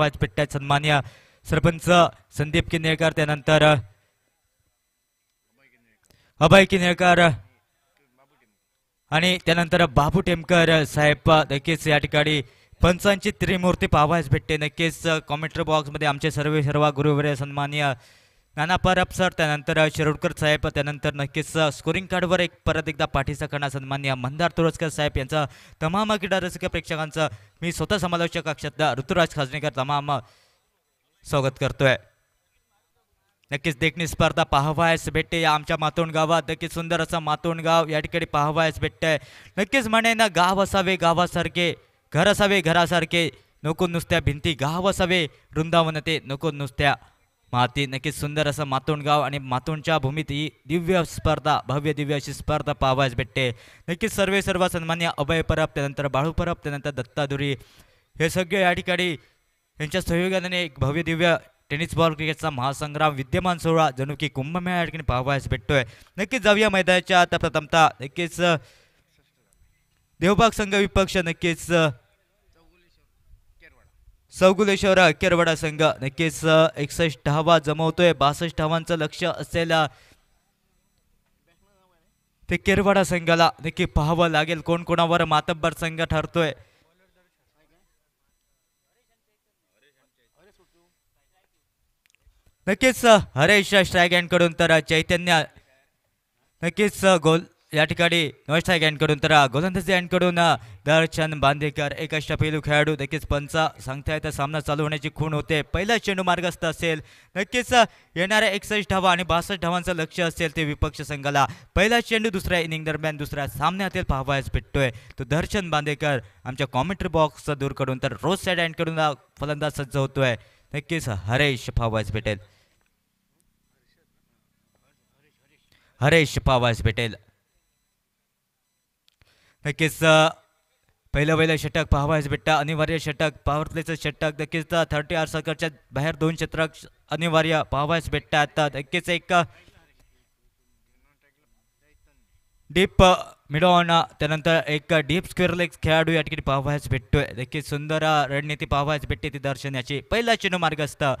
वाजपेट्ट्यात सन्मान्य सरपंच संदीप किनेळकर त्यानंतर अभय किनेळकर आणि त्यानंतर बाबू टेमकर साहेब नक्कीच या ठिकाणी पंचांची त्रिमूर्ती पाहावायच भेटते नक्कीच कॉमेंट्री बॉक्समध्ये आमचे सर्व सर्व गुरुवर्य सन्मान्य नाना परब सर त्यानंतर शिरोडकर साहेब त्यानंतर नक्कीच स्कोरिंग कार्डवर एक परत एकदा पाठीचा करणार सन्मान्य मंदार तुळसकर साहेब यांचा तमाम क्रीडा रसिक प्रेक्षकांचं मी स्वतः समालोचक कक्षात ऋतुराज खाजणेकर तमाम स्वागत करतोय नक्कीच देखणी स्पर्धा पाहावायस भेटते या आमच्या मातोंड गावात नक्कीच सुंदर असं मातोंड गाव या ठिकाणी पाहावायस भेटतंय नक्कीच म्हणे ना गाव असावे गावासारखे घर असावे घरासारखे नको नुसत्या भिंती गाव असावे वृंदावन ते नको नुसत्या माती नक्कीच सुंदर असं मातोंडगाव आणि मातोंडच्या भूमीत ही दिव्य स्पर्धा भव्य दिव्य अशी स्पर्धा पाहावयास भेटते नक्कीच सर्व सर्व सन्मान्य अभय परब त्यानंतर बाळू परब त्यानंतर दत्ताधुरी हे सगळे या ठिकाणी यांच्या सहयोगाने एक भव्य दिव्य टेनिस बॉल क्रिकेटचा महासंग्राम विद्यमान सोहळा जणू की कुंभमेळा या ठिकाणी पाहावयास भेटतोय नक्कीच जाऊया मैदानाच्या आता प्रथमता नक्कीच देवबाग संघ विपक्ष नक्कीच सौगुलेश्वर अक्केरवाडा संघ नक्कीच एकसष्ट धावा जमवतोय बासष्ट धावांचं लक्ष असलेल्या ते केरवाडा संघाला नक्की पाहावं लागेल कोण कोणावर मातब्बर संघ ठरतोय नक्कीच हरेश कडून तर चैतन्य नक्कीच गोल या ठिकाणी नॉइस्टाईक यांकडून तर गोलंदाज यांकडून दर्शन बांदेकर एकच पैलू खेळाडू नक्कीच पंचा सांगता येतं सामना चालू होण्याची खूण होते पहिला चेंडू मार्गस्थ असेल नक्कीच येणाऱ्या एकसष्ट धावा आणि बासष्ट धावांचं लक्ष असेल ते विपक्ष संघाला पहिला चेंडू दुसऱ्या इनिंग दरम्यान दुसऱ्या सामन्यातील पाहावायच भेटतोय तो दर्शन बांदेकर आमच्या कॉमेंट्री बॉक्सचा दूर करून तर रोज साईड यांकडून फलंदाज सज्ज होतोय नक्कीच हरेश पाहावायच भेटेल हरेश पाहावायच भेटेल नक्कीच पहिलं पहिलं षटक पाहावायच भेटतं अनिवार्य षटक पॉवर षटक नक्कीच थर्टी आर सर्कलच्या बाहेर दोन क्षेत्रक अनिवार्य पाहावायच आता नक्कीच एक डीप मिडॉन त्यानंतर एक डीप स्क्वेअर लेग खेळाडू या ठिकाणी पाहावायच भेटतोय नक्कीच सुंदर रणनीती पाहावायच भेटते ती दर्शनाची पहिला चिन्ह मार्ग असतं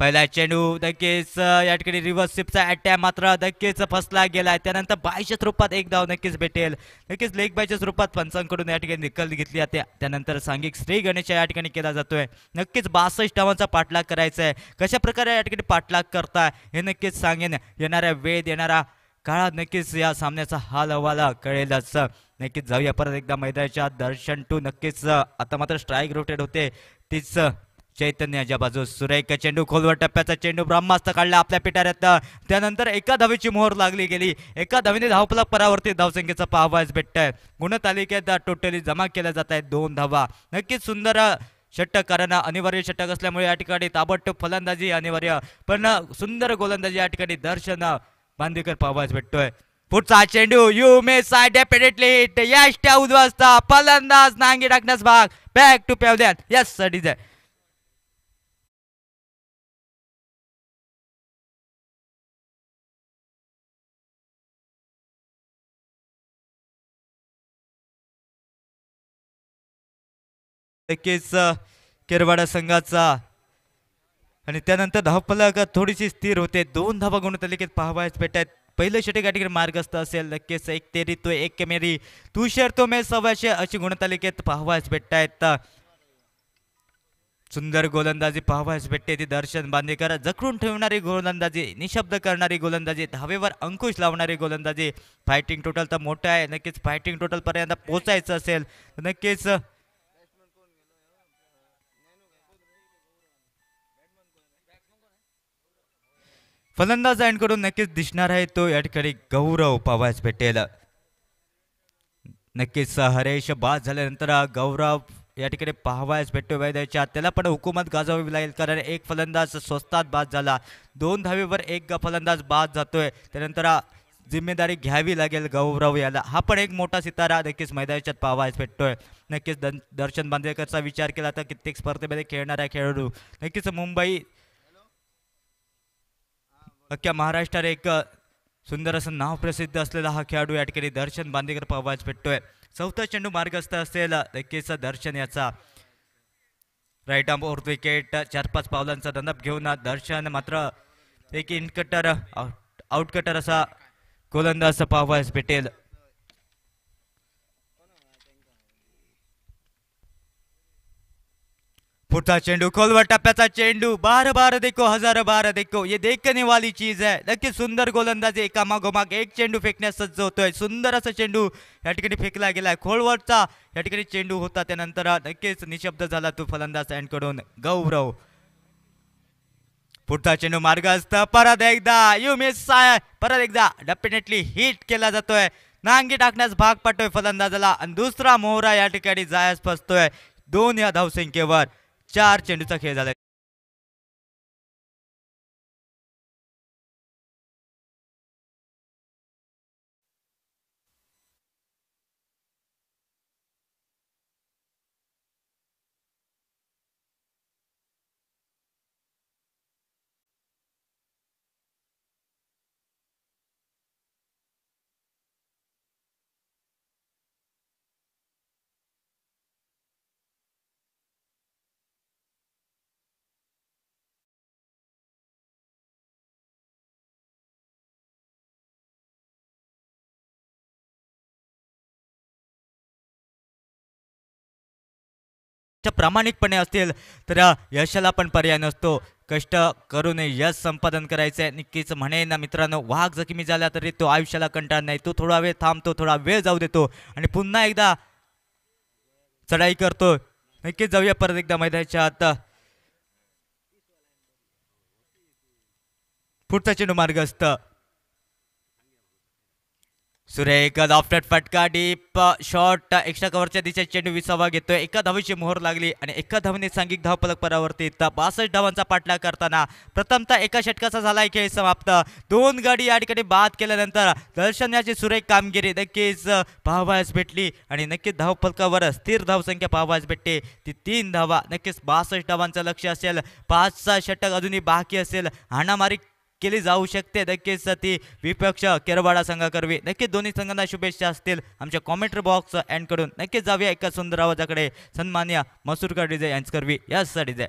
पहिला चेंडू नक्कीच या ठिकाणी रिव्हर्स सिपचा अटॅक मात्र नक्कीच फसला गेला त्यानंतर बायच्याच रूपात एक धाव नक्कीच भेटेल नक्कीच लेग बायच्याच रूपात पंचांकडून या ठिकाणी निकल घेतली जाते त्यानंतर सांगिक श्री गणेश या ठिकाणी केला जातोय नक्कीच बासष्ट धावांचा पाठलाग करायचा आहे कशा प्रकारे या ठिकाणी पाठलाग करताय हे नक्कीच सांगेन येणाऱ्या वेद येणारा काळात नक्कीच या सामन्याचा हाल कळेल कळेलच नक्कीच जाऊया परत एकदा मैदानाच्या दर्शन टू नक्कीच आता मात्र स्ट्राईक रोटेड होते तीच चैतन्याच्या बाजू सुरेखा चेंडू खोलवर टप्प्याचा चेंडू ब्रह्मास्त काढला आपल्या पिटाऱ्यात त्यानंतर एका धावीची मोहर लागली गेली एका धावीने धावपला परावर्तित धावसंख्येचा पाहावायच भेटत आहे गुणतालिकेत टोटली जमा केल्या जात आहेत दोन धावा नक्कीच सुंदर षटक कारण अनिवार्य षटक असल्यामुळे या ठिकाणी ताबडतोब फलंदाजी अनिवार्य पण सुंदर गोलंदाजी या ठिकाणी दर्शन बांदेकर पाहावायच भेटतोय पुढचा चेंडू you may say definitely hit फलंदाज नांगी टाकण्यास भाग बॅक टू पेवल्यान यस सडीज आहे नक्कीच केरवाडा संघाचा आणि त्यानंतर धावफलक थोडीशी स्थिर होते दोन धावा गुणतालिकेत पाहावायच भेटत पहिलं षटकाठी मार्गस्थ असेल नक्कीच एक तेरी तो एक मेरी तू शेर तो मे सव्वाशे अशी गुणतालिकेत पाहावायच आहेत सुंदर गोलंदाजी पाहावायच भेटते ती दर्शन बांधेकर जखडून ठेवणारी गोलंदाजी निशब्द करणारी गोलंदाजी धावेवर अंकुश लावणारी गोलंदाजी फायटिंग टोटल तर मोठं आहे नक्कीच फायटिंग टोटलपर्यंत पोचायचं असेल नक्कीच फलंदाज यांकडून नक्कीच दिसणार आहे तो या ठिकाणी गौरव पावायस भेटेल नक्कीच हरेश बाद झाल्यानंतर गौरव या ठिकाणी पाहावायच भेटतो वैद्याच्या त्याला पण हुकूमत गाजावी लागेल कारण एक फलंदाज स्वस्तात बाद झाला दोन धावेवर एक फलंदाज बाद जातोय त्यानंतर जिम्मेदारी घ्यावी लागेल गौरव याला हा पण एक मोठा सितारा नक्कीच मैदानाच्यात पाहावायच भेटतोय नक्कीच दर्शन बांदेकरचा विचार केला तर कित्येक स्पर्धेमध्ये खेळणारा खेळाडू नक्कीच मुंबई अख्ख्या महाराष्ट्रात एक सुंदर असं नाव प्रसिद्ध असलेला हा खेळाडू या ठिकाणी दर्शन बांदेकर पवाज भेटतोय चौथा चेंडू मार्गस्थ असेल नक्कीच दर्शन याचा राईट आम ओव्हर विकेट चार पाच पावलांचा दंडप घेऊन दर्शन मात्र एक इनकटर आउट आउटकटर असा गोलंदाज पवाज भेटेल पुढचा चेंडू खोलवर टप्प्याचा चेंडू बार बार देखो हजार बार देखो ये देखने वाली चीज आहे नक्की सुंदर गोलंदाजी एका मागोमाग एक चेंडू फेकण्यास सज्ज होतोय सुंदर असा चेंडू या ठिकाणी फेकला गेलाय खोलवरचा या ठिकाणी चेंडू होता त्यानंतर नक्कीच निशब्द झाला तो फलंदाज यांकडून गौरव पुढचा चेंडू मार्ग असतं परत एकदा यू मिस परत एकदा डेफिनेटली हिट केला जातोय नांगी टाकण्यास भाग पाडतोय फलंदाजाला आणि दुसरा मोहरा या ठिकाणी जायस फसतोय दोन या धावसंख्येवर चार चेंडू चेंडूचा खेळ झाला प्रामाणिकपणे असतील तर यशाला पण पर्याय नसतो कष्ट करून यश संपादन करायचं आहे नक्कीच ना मित्रांनो वाघ जखमी झाला तरी तो आयुष्याला कंटाळ नाही तो थोडा वेळ थांबतो थोडा वेळ जाऊ देतो आणि पुन्हा एकदा चढाई करतो नक्कीच जाऊया परत एकदा मैदानाच्या आत पुढचा चेंडू मार्ग असतं सुरेख आफ्टर फटका डीप शॉट एक्स्ट्रा कव्हरच्या दिशा चेंडू विसावा घेतो एका धावीची मोहर लागली आणि एका धावने सांघिक धावफलक परावर्तित बासष्ट धावांचा पाठलाग करताना प्रथमतः एका षटकाचा झालाय खेळ समाप्त दोन गाडी या ठिकाणी बाद केल्यानंतर दर्शनाची सुरेख कामगिरी नक्कीच पाहावयास भेटली आणि नक्कीच धावफलकावर स्थिर धावसंख्या पाहावयास भेटते ती तीन धावा नक्कीच बासष्ट धावांचं लक्ष असेल पाचचा षटक अजूनही बाकी असेल हाणामारी केली जाऊ शकते नक्कीच ती विपक्ष केरवाडा करवी नक्कीच दोन्ही संघांना शुभेच्छा असतील आमच्या कॉमेंटर बॉक्स एंडकडून नक्कीच जाऊया एका सुंदर आवाजाकडे सन्मान्य मसूरकर डिजे यांचकरवी यासाठी जाय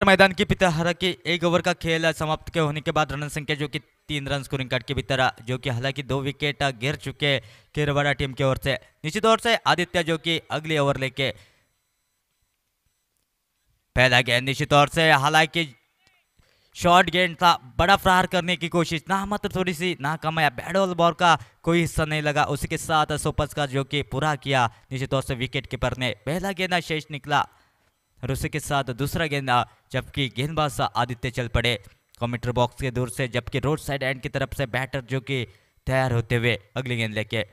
तो मैदान के हरा के एक ओवर का खेल समाप्त के होने के बाद रन संख्या जो कि तीन रन स्कोरिंग कार्ड के भीतर जो कि हालांकि दो विकेट गिर चुके केरवाड़ा टीम की के ओर से निश्चित ओर से आदित्य जो कि अगले ओवर लेके पहला गया निश्चित ओर से हालांकि शॉर्ट गेंद था बड़ा प्रहार करने की कोशिश ना मात्र थोड़ी सी ना कमाया बैड ऑल बॉल का कोई हिस्सा नहीं लगा उसी के साथ सोपस का जो कि पूरा किया निश्चित तौर से विकेट कीपर ने पहला गेंदा शेष निकला और उसी के साथ दूसरा गेंदा जबकि गेंदबाज आदित्य चल पड़े कॉमेंटर बॉक्स के दूर से जबकि रोड साइड एंड की तरफ से बैटर जो कि तैयार होते हुए अगली गेंद लेके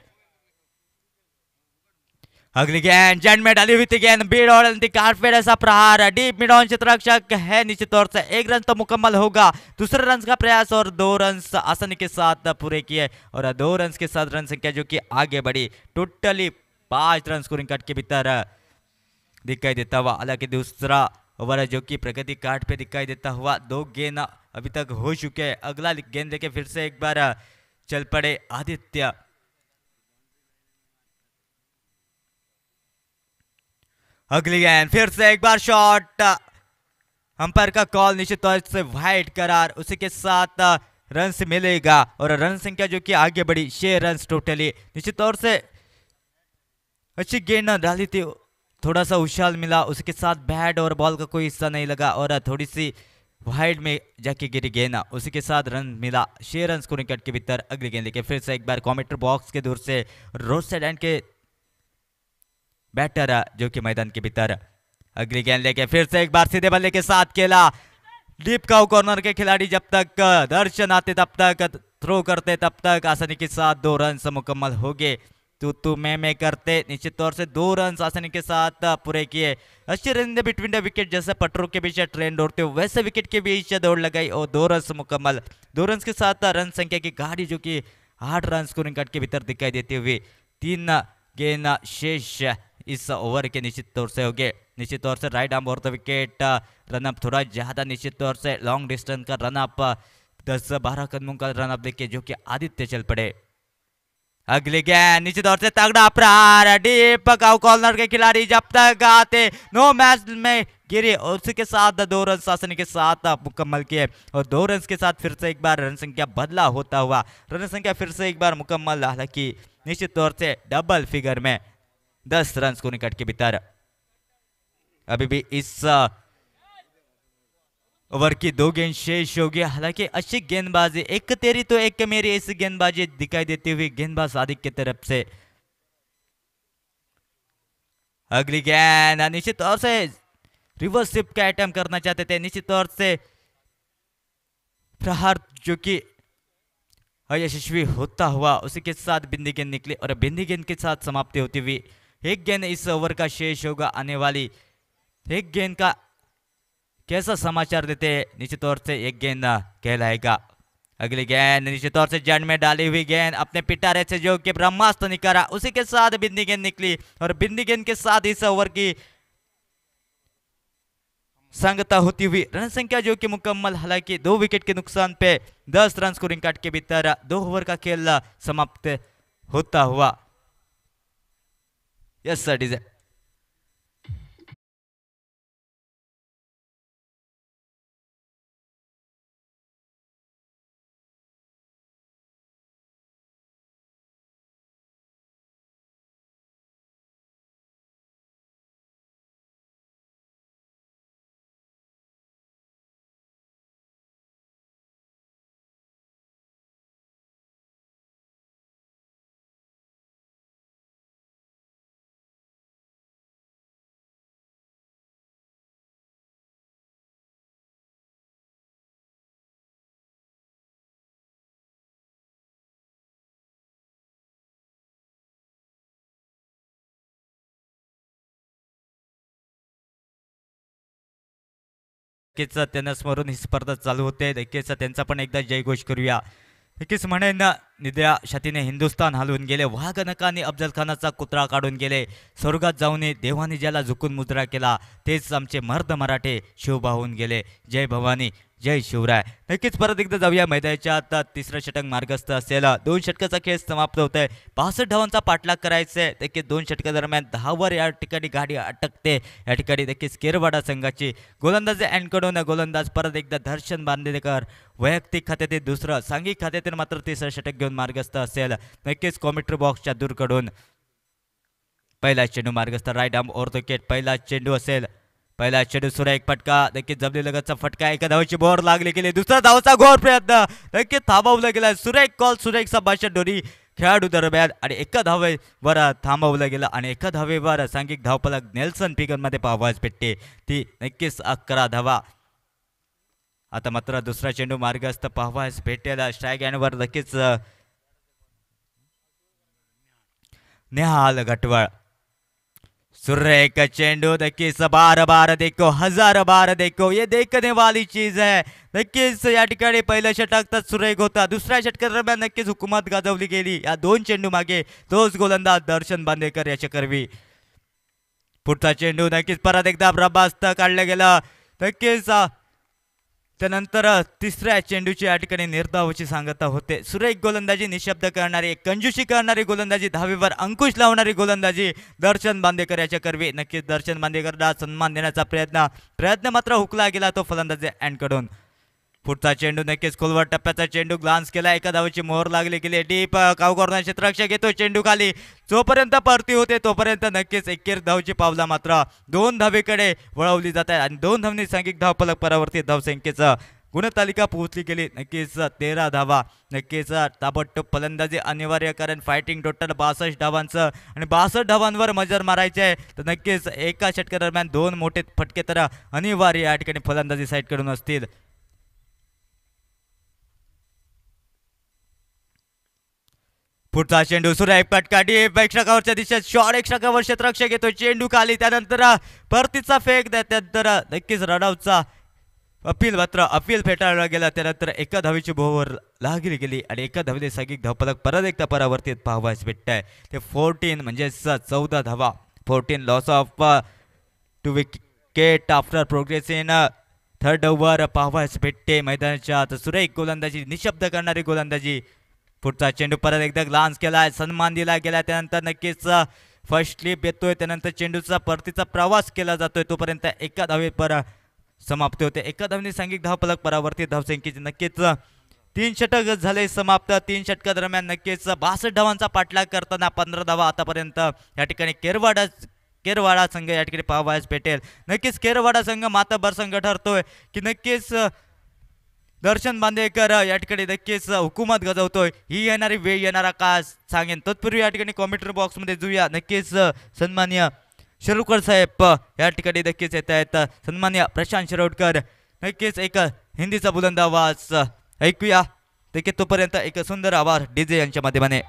अगली गेंद जेंड में डाली हुई थी गेंद बीड़ और कार्पेट ऐसा प्रहार डीप मिड ऑन है निश्चित तौर से एक रन तो मुकम्मल होगा दूसरे रन का प्रयास और दो रन आसानी के साथ पूरे किए और दो रन के साथ रन संख्या जो कि आगे बढ़ी टोटली पांच रन स्कोरिंग कट के भीतर दिखाई देता हुआ हालांकि दूसरा ओवर जो कि प्रगति कार्ड पे दिखाई देता हुआ दो गेंद अभी तक हो चुके हैं अगला गेंद लेके फिर से एक बार चल पड़े आदित्य अगली गेंद फिर से एक बार शॉट अंपायर का कॉल निश्चित तौर से व्हाइट करार उसी के साथ रन मिलेगा और रन संख्या जो कि आगे बढ़ी छह रन टोटली निश्चित तौर से अच्छी गेंद डाली थी थोड़ा सा उछाल मिला उसके साथ बैट और बॉल का कोई हिस्सा नहीं लगा और थोड़ी सी वाइड में जाके गिरी गेंद उसी के साथ रन मिला छः रन को विकेट के भीतर अगली गेंद लेके फिर से एक बार कॉमेटर बॉक्स के दूर से रोड साइड एंड के बैटर जो कि मैदान के भीतर अगली गेंद लेके फिर से एक बार सीधे बल्ले के साथ खेला डीप काउ कॉर्नर के खिलाड़ी जब तक दर्शन आते तब तक थ्रो करते तब तक आसानी के साथ दो रन मुकम्मल हो गए तो तू मैं मैं करते निश्चित तौर से दो रन शासन के साथ पूरे किए अच्छे रन बिटवीन द विकेट जैसे पटरों के बीच ट्रेन दौड़ते हुए वैसे विकेट के बीच दौड़ लगाई और दो रन मुकम्मल दो रन के साथ रन संख्या की गाड़ी जो कि आठ रन स्कोरिंग कट के भीतर दिखाई देती हुई तीन गेंद शेष इस ओवर के निश्चित तौर से हो गए निश्चित तौर से राइट आर्म और द विकेट रनअप थोड़ा ज़्यादा निश्चित तौर से लॉन्ग डिस्टेंस का रनअप दस बारह कदमों का रनअप देखिए जो कि आदित्य चल पड़े अगले गेंद नीचे दौर से तगड़ा प्रहार डीप आउ कॉर्नर के खिलाड़ी जब तक आते नो मैच में गिरे और उसके साथ दो रन शासन के साथ मुकम्मल किए और दो रन के साथ फिर से एक बार रन संख्या बदला होता हुआ रन संख्या फिर से एक बार मुकम्मल हालांकि निश्चित तौर से डबल फिगर में दस रन को निकट के भीतर अभी भी इस ओवर की दो गेंद शेष हो गया हालांकि अच्छी गेंदबाजी एक तेरी तो एक मेरी ऐसी गेंदबाजी दिखाई देती हुई गेंदबाज आदिक की तरफ से अगली गेंद निश्चित तौर से रिवर्स स्विप का अटैम्प करना चाहते थे निश्चित तौर से प्रहार जो कि अयशस्वी होता हुआ उसी के साथ बिंदी गेंद निकली और बिंदी गेंद के साथ समाप्ति होती हुई एक गेंद इस ओवर का शेष होगा आने वाली एक गेंद का कैसा समाचार देते निश्चित तौर से एक गेंद कहलाएगा अगली गेंद निश्चित तौर से जड़ में डाली हुई गेंद अपने पिटारे से जो कि ब्रह्मास्त्र निकाला उसी के साथ बिंदी गेंद निकली और बिंदी गेंद के साथ इस ओवर की संगता होती हुई रन संख्या जो कि मुकम्मल हालांकि दो विकेट के नुकसान पे दस रन स्कोरिंग काट के भीतर दो ओवर का खेल समाप्त होता हुआ यस सर डिजाइन नक्कीच त्यांना स्मरून ही स्पर्धा चालू होते नक्कीच त्यांचा पण एकदा जयघोष करूया नक्कीच म्हणेन निद्रा शतीने हिंदुस्थान हलवून गेले वाघनकाने अफजल खानाचा कुत्रा काढून गेले स्वर्गात जाऊन देवाने ज्याला झुकून मुद्रा केला तेच आमचे मर्द मराठे होऊन गेले जय भवानी जय शिवराय नक्कीच परत एकदा जाऊया मैदानाच्या आता तिसरं षटक मार्गस्थ असेल दोन षटकाचा खेळ समाप्त होत आहे बासष्ट धावांचा पाठलाग करायचा आहे देखील दोन षटकादरम्यान दहावर या ठिकाणी गाडी अटकते या ठिकाणी देखील केरवाडा संघाची गोलंदाज अँडकडून गोलंदाज परत एकदा दर्शन बांधेकर वैयक्तिक खात्यातील दुसरं सांघिक खात्यातील मात्र तिसरं षटक घेऊन मार्गस्थ असेल नक्कीच कॉमेंट्री बॉक्सच्या दूरकडून पहिला चेंडू मार्गस्थ राईट आर्म ओर्थोकेट पहिला चेंडू असेल पहिला चेडू सुरा एक फटका नक्की जमली लगतचा फटका एका धावाची बोर लागली गेली दुसरा धावाचा घोर प्रयत्न नक्की थांबवला गेला सुरेख कॉल सुरेख भाषा डोरी खेळाडू दरम्यान आणि एका धावेवर थांबवलं गेलं आणि एका धावेवर सांघिक धावपलक नेल्सन मध्ये आवाज भेटते ती नक्कीच अकरा धावा आता मात्र दुसरा चेंडू मार्गस्थ पाहवास भेटेल स्ट्राईक अँडवर नक्कीच नेहाल घटवळ सुर्रे का चेंडू देखिए इस बार बार देखो हजार बार देखो ये देखने वाली चीज है नक्कीच या षटक तर सुरेख होता षटक दरमियान नक्कीच हुकूमत गाजवली गेली या दोन चेंडू मागे तोच गोलंदाज दर्शन बांदेकर याच्या करवी पुढचा चेंडू नक्कीच परत एकदा प्रभास्त काढलं गेलं नक्कीच त्यानंतर तिसऱ्या चेंडूची या ठिकाणी निर्धावची सांगता होते सुरेख गोलंदाजी निशब्द करणारी कंजुशी करणारी गोलंदाजी दहावीवर अंकुश लावणारी गोलंदाजी दर्शन बांदेकर याच्या करवी नक्कीच दर्शन बांदेकरला सन्मान देण्याचा प्रयत्न प्रयत्न मात्र हुकला गेला तो फलंदाजी अँडकडून पुढचा चेंडू नक्कीच खोलवर टप्प्याचा चेंडू ग्लान्स केला एका धावाची मोहर लागली गेली डीप कावकॉर्नर क्षेत्ररक्षक घेतो चेंडू खाली जोपर्यंत परती होते तोपर्यंत नक्कीच एकेर धावची पावला मात्र दोन धावेकडे वळवली जात आणि दोन धावनी सांघिक धावपलक परावर्ती धावसंख्येचं गुणतालिका पोहोचली गेली नक्कीच तेरा धावा नक्कीच ताबडतोब फलंदाजी अनिवार्य कारण फायटिंग टोटल बासष्ट धावांचं आणि बासष्ट धावांवर मजर मारायचे आहे तर नक्कीच एका षटकादरम्यान दोन मोठे फटके तर अनिवार्य या ठिकाणी फलंदाजी साईडकडून असतील पुढचा चेंडू सुरे एक पटकाठी एकशकावरच्या दिशेत शॉर्ट एकशकावर क्षेत्रक्ष घेतो चेंडू खाली त्यानंतर परतीचा फेक त्यानंतर नक्कीच रनआउटचा अपील मात्र अपील फेटाळला गेला त्यानंतर एका धावीची भोवर लागली गेली आणि एका धावीने सगळी धावपलक परत एकदा परावर्तीत पाहावायच भेटत आहे ते फोर्टीन म्हणजेच चौदा धावा fourteen loss of two wicket after progress in third over पाहावायच भेटते मैदानाच्या सुरेख गोलंदाजी निशब्द करणारी गोलंदाजी पुढचा चेंडू परत एकदा ग्लान्स केला सन्मान दिला गेला त्यानंतर नक्कीच फर्स्ट स्लिप येतोय त्यानंतर चेंडूचा परतीचा प्रवास केला जातोय तोपर्यंत एका पर समाप्त होते एका धावने संघिक पलक परावर्ती धावसंख्येचे नक्कीच तीन षटक झाले समाप्त तीन षटका दरम्यान नक्कीच बासष्ट धावांचा पाठलाग करताना पंधरा धावा आतापर्यंत या ठिकाणी केरवाडा केरवाडा संघ या ठिकाणी पाहावयास भेटेल नक्कीच केरवाडा संघ मातबर संघ ठरतोय की नक्कीच दर्शन बांदेकर या ठिकाणी नक्कीच हुकूमत गजवतोय ही येणारी वेळ येणारा का सांगेन तत्पूर्वी या ठिकाणी कॉम्प्युटर बॉक्समध्ये जुया नक्कीच सन्मान्य शिरोडकर साहेब या ठिकाणी नक्कीच येत आहेत सन्मान्य प्रशांत शिरोडकर नक्कीच एक हिंदीचा बुलंद आवाज ऐकूया देखील तोपर्यंत एक सुंदर आवाज डीजे यांच्या माध्यमाने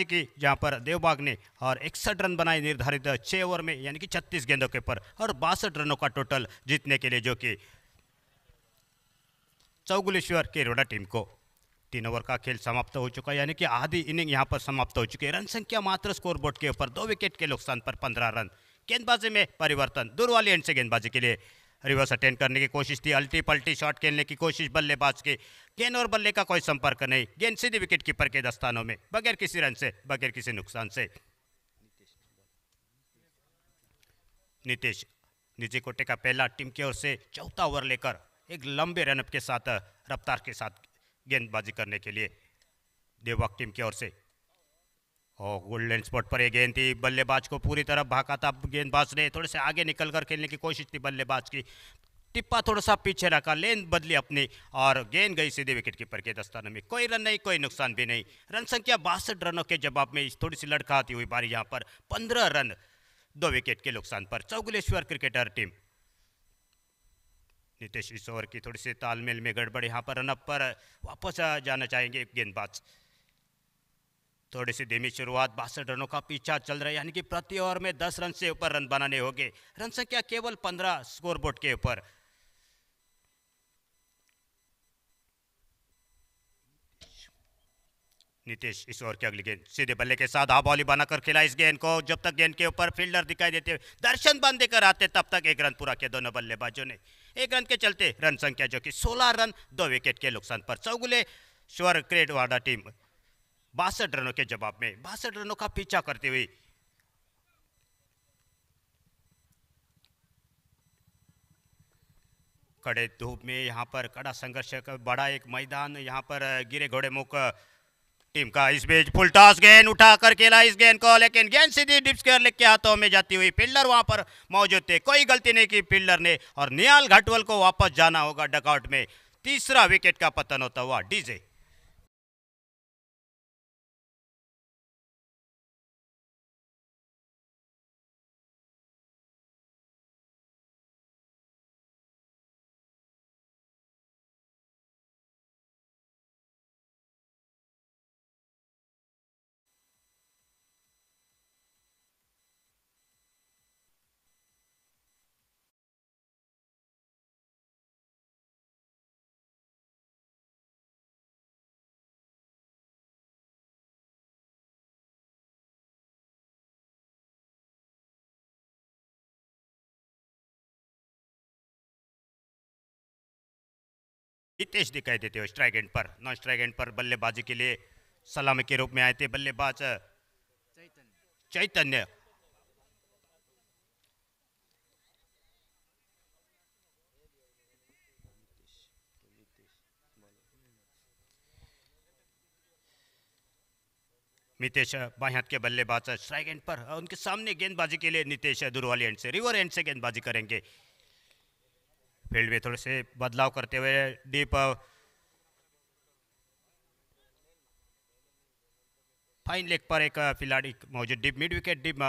जी की जहां पर देवबाग ने और इकसठ रन बनाए निर्धारित छः ओवर में यानी कि छत्तीस गेंदों के पर और बासठ रनों का टोटल जीतने के लिए जो कि चौगुलेश्वर केरोडा टीम को तीन ओवर का खेल समाप्त हो चुका है यानी कि आधी इनिंग यहाँ पर समाप्त हो चुकी है रन संख्या मात्र स्कोर बोर्ड के ऊपर दो विकेट के नुकसान पर पंद्रह रन गेंदबाजी में परिवर्तन दूर वाली एंड से गेंदबाजी के लिए रिवर्स अटेंड करने की कोशिश थी अल्टी पल्टी शॉट खेलने की कोशिश बल्लेबाज की गेंद और बल्ले का कोई संपर्क नहीं गेंद सीधी विकेट कीपर के दस्तानों में बगैर किसी रन से बगैर किसी नुकसान से नीतीश निजी कोटे का पहला टीम की ओर से चौथा ओवर लेकर एक लंबे रनअप के साथ रफ्तार के साथ गेंदबाजी करने के लिए देववाग टीम की ओर से और गोल्डन स्पॉट पर यह गेंद थी बल्लेबाज को पूरी तरफ भागा था गेंदबाज ने थोड़े से आगे निकल कर खेलने की कोशिश थी बल्लेबाज की टिप्पा थोड़ा सा पीछे रखा लेन बदली अपनी और गेंद गई सीधे विकेट कीपर के दस्ताने में कोई रन नहीं कोई नुकसान भी नहीं रन संख्या बासठ रनों के जवाब में थोड़ी सी लड़का आती हुई बारी यहाँ पर पंद्रह रन दो विकेट के नुकसान पर चौगुलेश्वर क्रिकेटर टीम नितेश ईश्वर की थोड़ी सी तालमेल में गड़बड़ यहाँ पर रनअप पर वापस जाना चाहेंगे गेंदबाज थोड़ी सी धीमी शुरुआत बासठ रनों का पीछा चल रहा है यानी कि प्रति ओवर में दस रन से ऊपर रन बनाने होंगे रन संख्या केवल पंद्रह स्कोरबोर्ड के ऊपर नीतीश इस ओवर के अगली गेंद सीधे बल्ले के साथ हाफ बॉली बनाकर खेला इस गेंद को जब तक गेंद के ऊपर फील्डर दिखाई देते दर्शन बंद देकर आते तब तक एक रन पूरा किया दोनों बल्लेबाजों ने एक रन के चलते रन संख्या जो कि सोलह रन दो विकेट के नुकसान पर चौगुले स्वर वाडा टीम बासठ रनों के जवाब में बासठ रनों का पीछा करते हुए कड़े धूप में यहां पर कड़ा संघर्ष बड़ा एक मैदान यहां पर गिरे घोड़े मुख टीम का इस बीच फुल टॉस गेंद उठा कर खेला इस गेंद को लेकिन गेंद सीधी डिप्स कर लेके हाथों में जाती हुई फील्डर वहां पर मौजूद थे कोई गलती नहीं की फील्डर ने और नियाल घाटवल को वापस जाना होगा डकआउट में तीसरा विकेट का पतन होता हुआ डीजे हितेश दिखाई देते हो स्ट्राइक एंड पर नॉन स्ट्राइक एंड पर बल्लेबाजी के लिए सलामी के रूप में आए थे बल्लेबाज चैतन्य मितेश बाएं हाथ के बल्लेबाज स्ट्राइक एंड पर उनके सामने गेंदबाजी के लिए नितेश दुरवाली एंड से रिवर एंड से गेंदबाजी करेंगे फील्ड में थोड़े से बदलाव करते हुए डीप फाइन लेग पर एक खिलाड़ी मौजूद deep mid wicket deep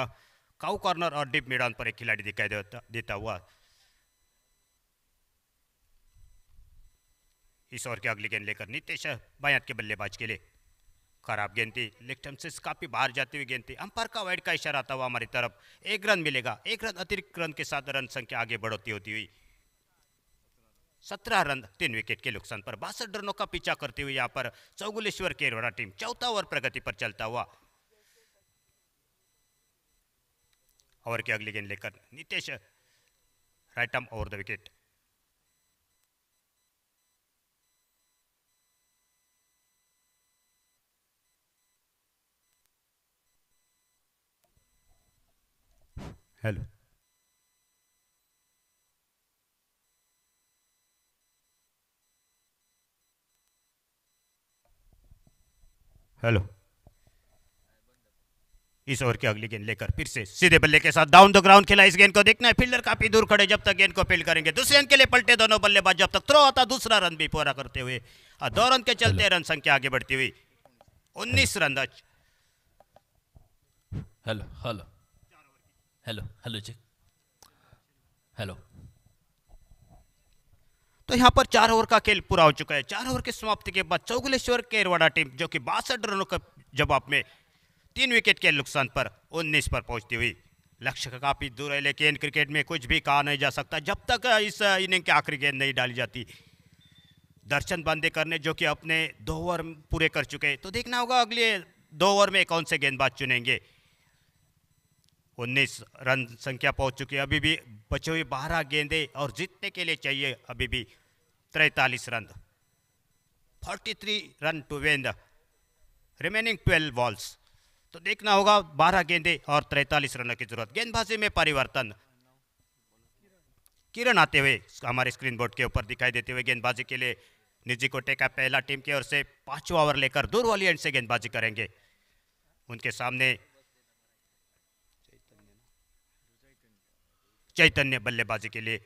cow corner और डीप मिड ऑन पर एक खिलाड़ी दिखाई देता देता हुआ इस ओवर की अगली गेंद लेकर नितेश बयात के बल्लेबाज के लिए खराब गेंद थी लेफ्ट से काफ़ी बाहर जाती हुई गेंद थी अंपायर का वाइड का इशारा आता हुआ हमारी तरफ एक रन मिलेगा एक रन अतिरिक्त रन के साथ रन संख्या आगे बढ़ोती होती हुई सत्रह रन तीन विकेट के नुकसान पर बासठ रनों का पीछा करते हुए यहाँ पर चौगुलेश्वर केरवाड़ा टीम चौथा ओवर प्रगति पर चलता हुआ ओवर की अगली गेंद लेकर Nitesh right arm over the wicket hello hello इस ओवर की अगली गेंद लेकर फिर से सीधे बल्ले के साथ डाउन द ग्राउंड खेला इस गेंद को देखना है फील्डर काफी दूर खड़े जब तक गेंद को फील्ड करेंगे दूसरे रन के लिए पलटे दोनों बल्लेबाज जब तक थ्रो आता दूसरा रन भी पूरा करते हुए और दो रन के चलते रन संख्या आगे बढ़ती हुई उन्नीस रन दच hello hello hello hello ji hello तो यहाँ पर चार ओवर का खेल पूरा हो चुका है चार ओवर की समाप्ति के बाद चौगुलेश्वर केरवाड़ा टीम जो कि बासठ रनों के जवाब में तीन विकेट के नुकसान पर उन्नीस पर पहुंचती हुई लक्ष्य का काफ़ी दूर है लेकिन क्रिकेट में कुछ भी कहा नहीं जा सकता जब तक इस इनिंग की आखिरी गेंद नहीं डाली जाती दर्शन बंदे करने जो कि अपने दो ओवर पूरे कर चुके तो देखना होगा अगले दो ओवर में कौन से गेंदबाज चुनेंगे उन्नीस रन संख्या पहुंच चुकी है अभी भी बचे हुए बारह गेंदे और जीतने के लिए चाहिए अभी भी तैतालीस run 43 run to win remaining 12 balls तो देखना होगा 12 गेंदे और 43 रनों की जरूरत गेंदबाजी में परिवर्तन किरण आते हुए हमारे स्क्रीन बोर्ड के ऊपर दिखाई देते हुए गेंदबाजी के लिए निजी कोटे का पहला टीम की ओर से पांचवा ओवर लेकर दूर वाली एंड से गेंदबाजी करेंगे उनके सामने चैतन्य बल्लेबाजी के लिए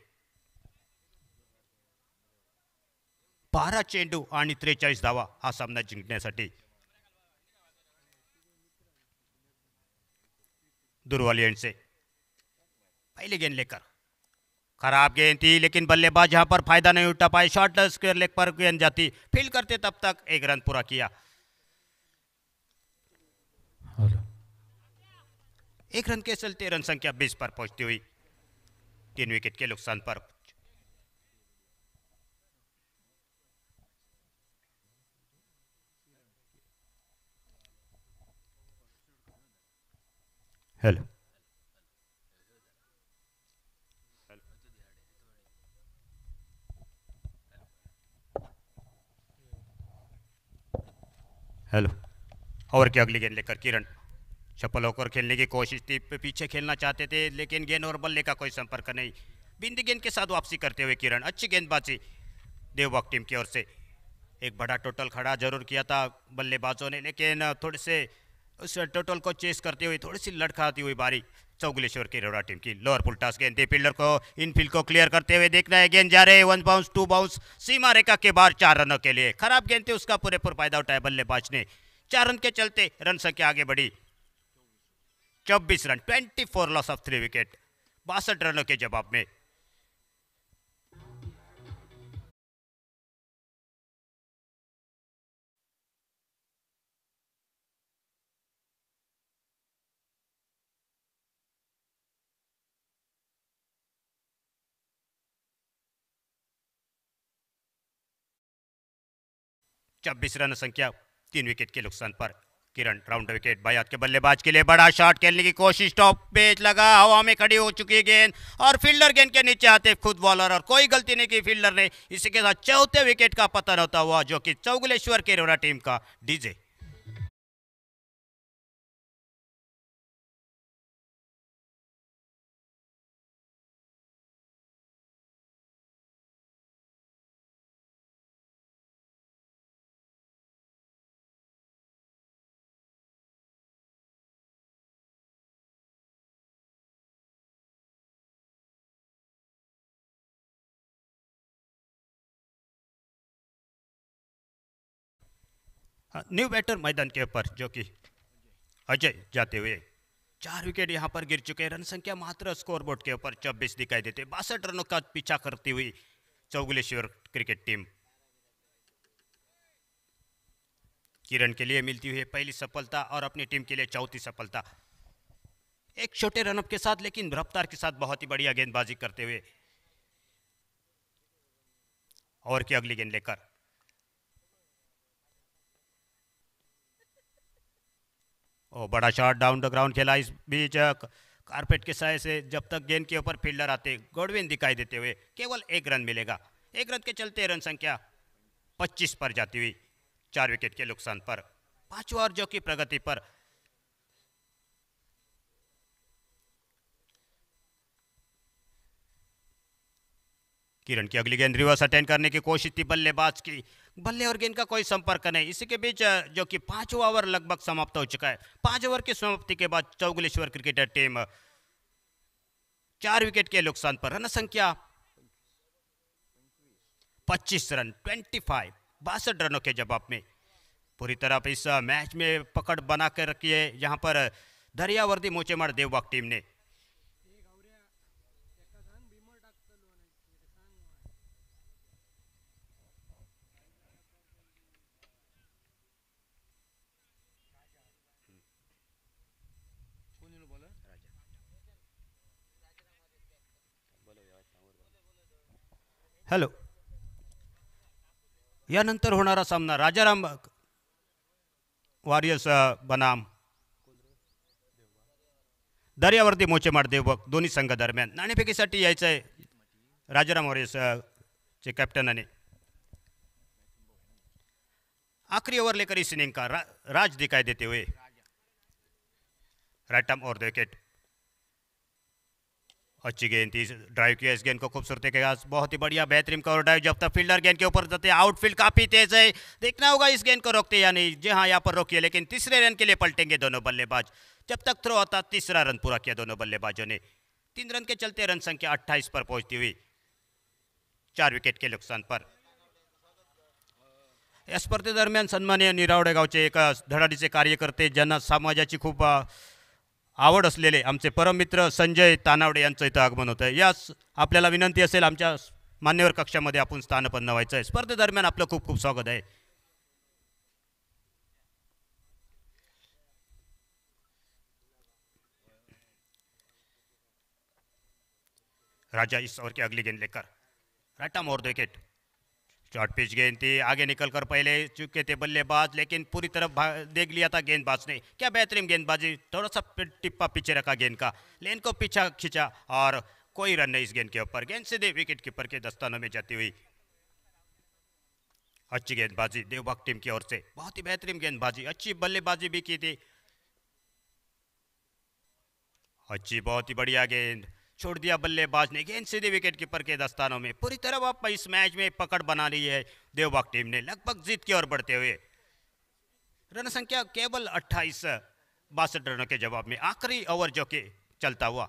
बारा चेंडू आणि त्रेचाळीस धावा हा सामना जिंकण्यासाठी दुर्वाल यांचे पहले गेंद लेकर खराब गेंद थी लेकिन बल्लेबाज यहां पर फायदा नहीं उठा पाए शॉर्ट स्क्वेयर लेग पर गेंद जाती फील करते तब तक एक रन पूरा किया एक रन के चलते रन संख्या 20 पर पहुंचती हुई तीन विकेट के नुकसान पर हेलो हेलो और के अगली गेंद लेकर किरण चप्पल होकर खेलने की कोशिश थी पीछे खेलना चाहते थे लेकिन गेंद और बल्ले का कोई संपर्क नहीं बिंदी गेंद के साथ वापसी करते हुए किरण अच्छी गेंदबाजी देवबाग टीम की ओर से एक बड़ा टोटल खड़ा जरूर किया था बल्लेबाजों ने लेकिन थोड़े से उस टोटल को चेस करते हुए थोड़ी सी लड़खाती हुई बारी चौगलेश्वर की रोड़ा टीम की लोअर पुल गेंद फील्डर को इनफील्ड को क्लियर करते हुए देखना है गेंद जा रहे वन बाउंस टू बाउंस सीमा रेखा के बाहर चार रनों के लिए खराब गेंद थी उसका पूरे पूरे फायदा उठाया बल्लेबाज ने चार रन के चलते रन संख्या आगे बढ़ी चौबीस run twenty four loss of three wicket बासठ रनों के जवाब में छब्बीस रन संख्या तीन विकेट के नुकसान पर किरण राउंड विकेट बायात के बल्लेबाज के लिए बड़ा शॉट खेलने की कोशिश टॉप पेज लगा हवा में खड़ी हो चुकी गेंद और फील्डर गेंद के नीचे आते खुद बॉलर और कोई गलती नहीं की फील्डर ने इसी के साथ चौथे विकेट का पतन होता हुआ जो कि चौगलेश्वर केरोना टीम का डीजे हाँ, न्यू बैटर मैदान के ऊपर जो कि अजय जाते हुए चार विकेट यहां पर गिर चुके रन संख्या मात्र स्कोरबोर्ड के ऊपर चौबीस दिखाई देते बासठ रनों का पीछा करती हुई चौगुलेश्वर क्रिकेट टीम किरण के लिए मिलती हुई पहली सफलता और अपनी टीम के लिए चौथी सफलता एक छोटे रनअप के साथ लेकिन रफ्तार के साथ बहुत ही बढ़िया गेंदबाजी करते हुए और की अगली गेंद लेकर और बड़ा शॉट डाउन द ग्राउंड खेला इस बीच कारपेट के साय से जब तक गेंद के ऊपर फील्डर आते गोडविन दिखाई देते हुए केवल एक रन मिलेगा एक रन के चलते रन संख्या 25 पर जाती हुई चार विकेट के नुकसान पर पांचवा और जो की प्रगति पर किरण की अगली गेंद रिवर्स अटेंड करने की कोशिश थी बल्लेबाज की बल्ले और गेंद का कोई संपर्क नहीं इसी के बीच जो कि पांच ओवर लगभग समाप्त हो चुका है पांच ओवर की समाप्ति के बाद चौगुलेश्वर क्रिकेट टीम चार विकेट के नुकसान पर रन संख्या पच्चीस रन ट्वेंटी फाइव बासठ रनों के जवाब में पूरी तरह इस मैच में पकड़ बना कर रखी है यहां पर दरियावर्दी मोचेमार देवबाग टीम ने हॅलो यानंतर होणारा सामना राजाराम वॉरियर्स बनाम दर्यावरती मोचेमाड बघ दोन्ही संघादरम्यान नाणेफेकीसाठी यायचं आहे राजाराम चे कॅप्टनाने आखरी ओव्हरले लेकर इसिनिंग का राज दिकाय देते हुए राईट और द विकेट अच्छी गेंद थी ड्राइव किया इस गेंद को खूबसूरती के साथ बहुत ही बढ़िया बेहतरीन कवर ड्राइव जब तक फील्डर गेंद के ऊपर जाते हैं आउटफील्ड काफ़ी तेज है देखना होगा इस गेंद को रोकते या नहीं जी हाँ यहाँ पर रोकिए लेकिन तीसरे रन के लिए पलटेंगे दोनों बल्लेबाज जब तक थ्रो आता तीसरा रन पूरा किया दोनों बल्लेबाजों ने तीन रन के चलते रन संख्या अट्ठाईस पर पहुंचती हुई चार विकेट के नुकसान पर स्पर्धे दरमियान सन्मान्य निरावडे गाँव के एक धड़ाड़ी से कार्यकर्ते ज्यांना समाजा खूब आवड असलेले आमचे परममित्र संजय तानावडे यांचं इथं आगमन होतं यास आपल्याला विनंती असेल आमच्या मान्यवर कक्षामध्ये आपण स्थानपन्न व्हायचं आहे स्पर्धेदरम्यान आपलं खूप खूप स्वागत आहे राजा इस ओवर के अगली गेंद लेकर राटा मोर द विकेट शॉर्ट पिच गेंद थी आगे निकल कर पहले चुके थे बल्लेबाज लेकिन पूरी तरफ देख लिया था गेंदबाज ने क्या बेहतरीन गेंदबाजी थोड़ा सा टिप्पा पीछे रखा गेंद का लेन को पीछा खींचा और कोई रन नहीं इस गेंद के ऊपर गेंद सीधे विकेट कीपर के दस्तानों में जाती हुई अच्छी गेंदबाजी देवबाग टीम की ओर से बहुत ही बेहतरीन गेंदबाजी अच्छी बल्लेबाजी भी की थी अच्छी बहुत ही बढ़िया गेंद छोड़ दिया बल्लेबाज ने गेंद सीधे विकेट कीपर के दस्तानों में पूरी तरह अब इस मैच में पकड़ बना ली है देवबाग टीम ने लगभग जीत की ओर बढ़ते हुए रन संख्या केवल अट्ठाईस बासठ रनों के जवाब में आखिरी ओवर जो के चलता हुआ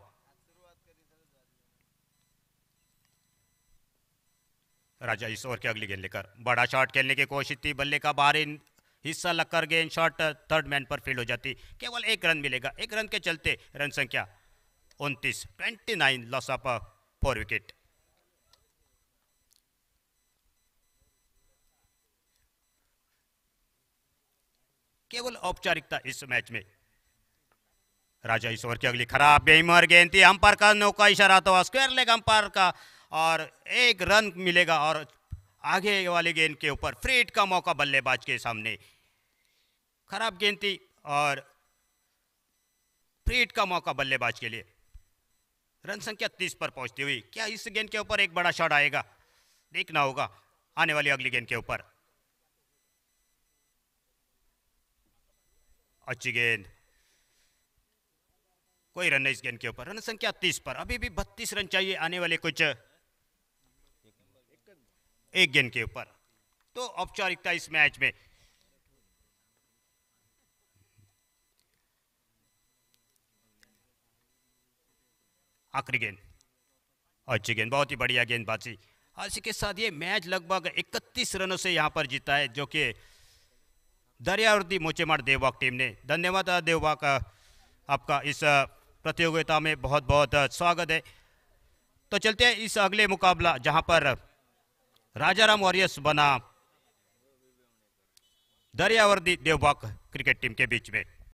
राजा इस ओवर की अगली गेंद लेकर बड़ा शॉट खेलने की कोशिश थी बल्ले का बाहरी हिस्सा लगकर गेंद शॉट थर्ड मैन पर फील्ड हो जाती केवल एक रन मिलेगा एक रन के चलते रन संख्या उन्तीस twenty nine loss of four wicket केवल औपचारिकता इस मैच में राजा इस ओवर की अगली खराब बेमर गेंद थी अंपायर का नौका इशारा तो स्क्वायर लेग अंपायर का और एक रन मिलेगा और आगे वाली गेंद के ऊपर फ्रीट का मौका बल्लेबाज के सामने खराब गेंद थी और फ्रीट का मौका बल्लेबाज के लिए रन संख्या तीस पर पहुंचती हुई क्या इस गेंद के ऊपर एक बड़ा शॉट आएगा देखना होगा आने वाली अगली गेंद के ऊपर अच्छी गेंद कोई रन नहीं इस गेंद के ऊपर रन संख्या तीस पर अभी भी बत्तीस रन चाहिए आने वाले कुछ एक गेंद के ऊपर तो औपचारिकता इस मैच में आखिरी गेंद अच्छी गेंद बहुत ही बढ़िया गेंदबाजी इसी के साथ ये मैच लगभग 31 रनों से यहाँ पर जीता है जो कि दरियावर्दी मोचेमार देवबाग टीम ने धन्यवाद देवबाग आपका इस प्रतियोगिता में बहुत बहुत स्वागत है तो चलते हैं इस अगले मुकाबला जहां पर राजाराम वॉरियर्स बना दरियावर्दी देवबाग क्रिकेट टीम के बीच में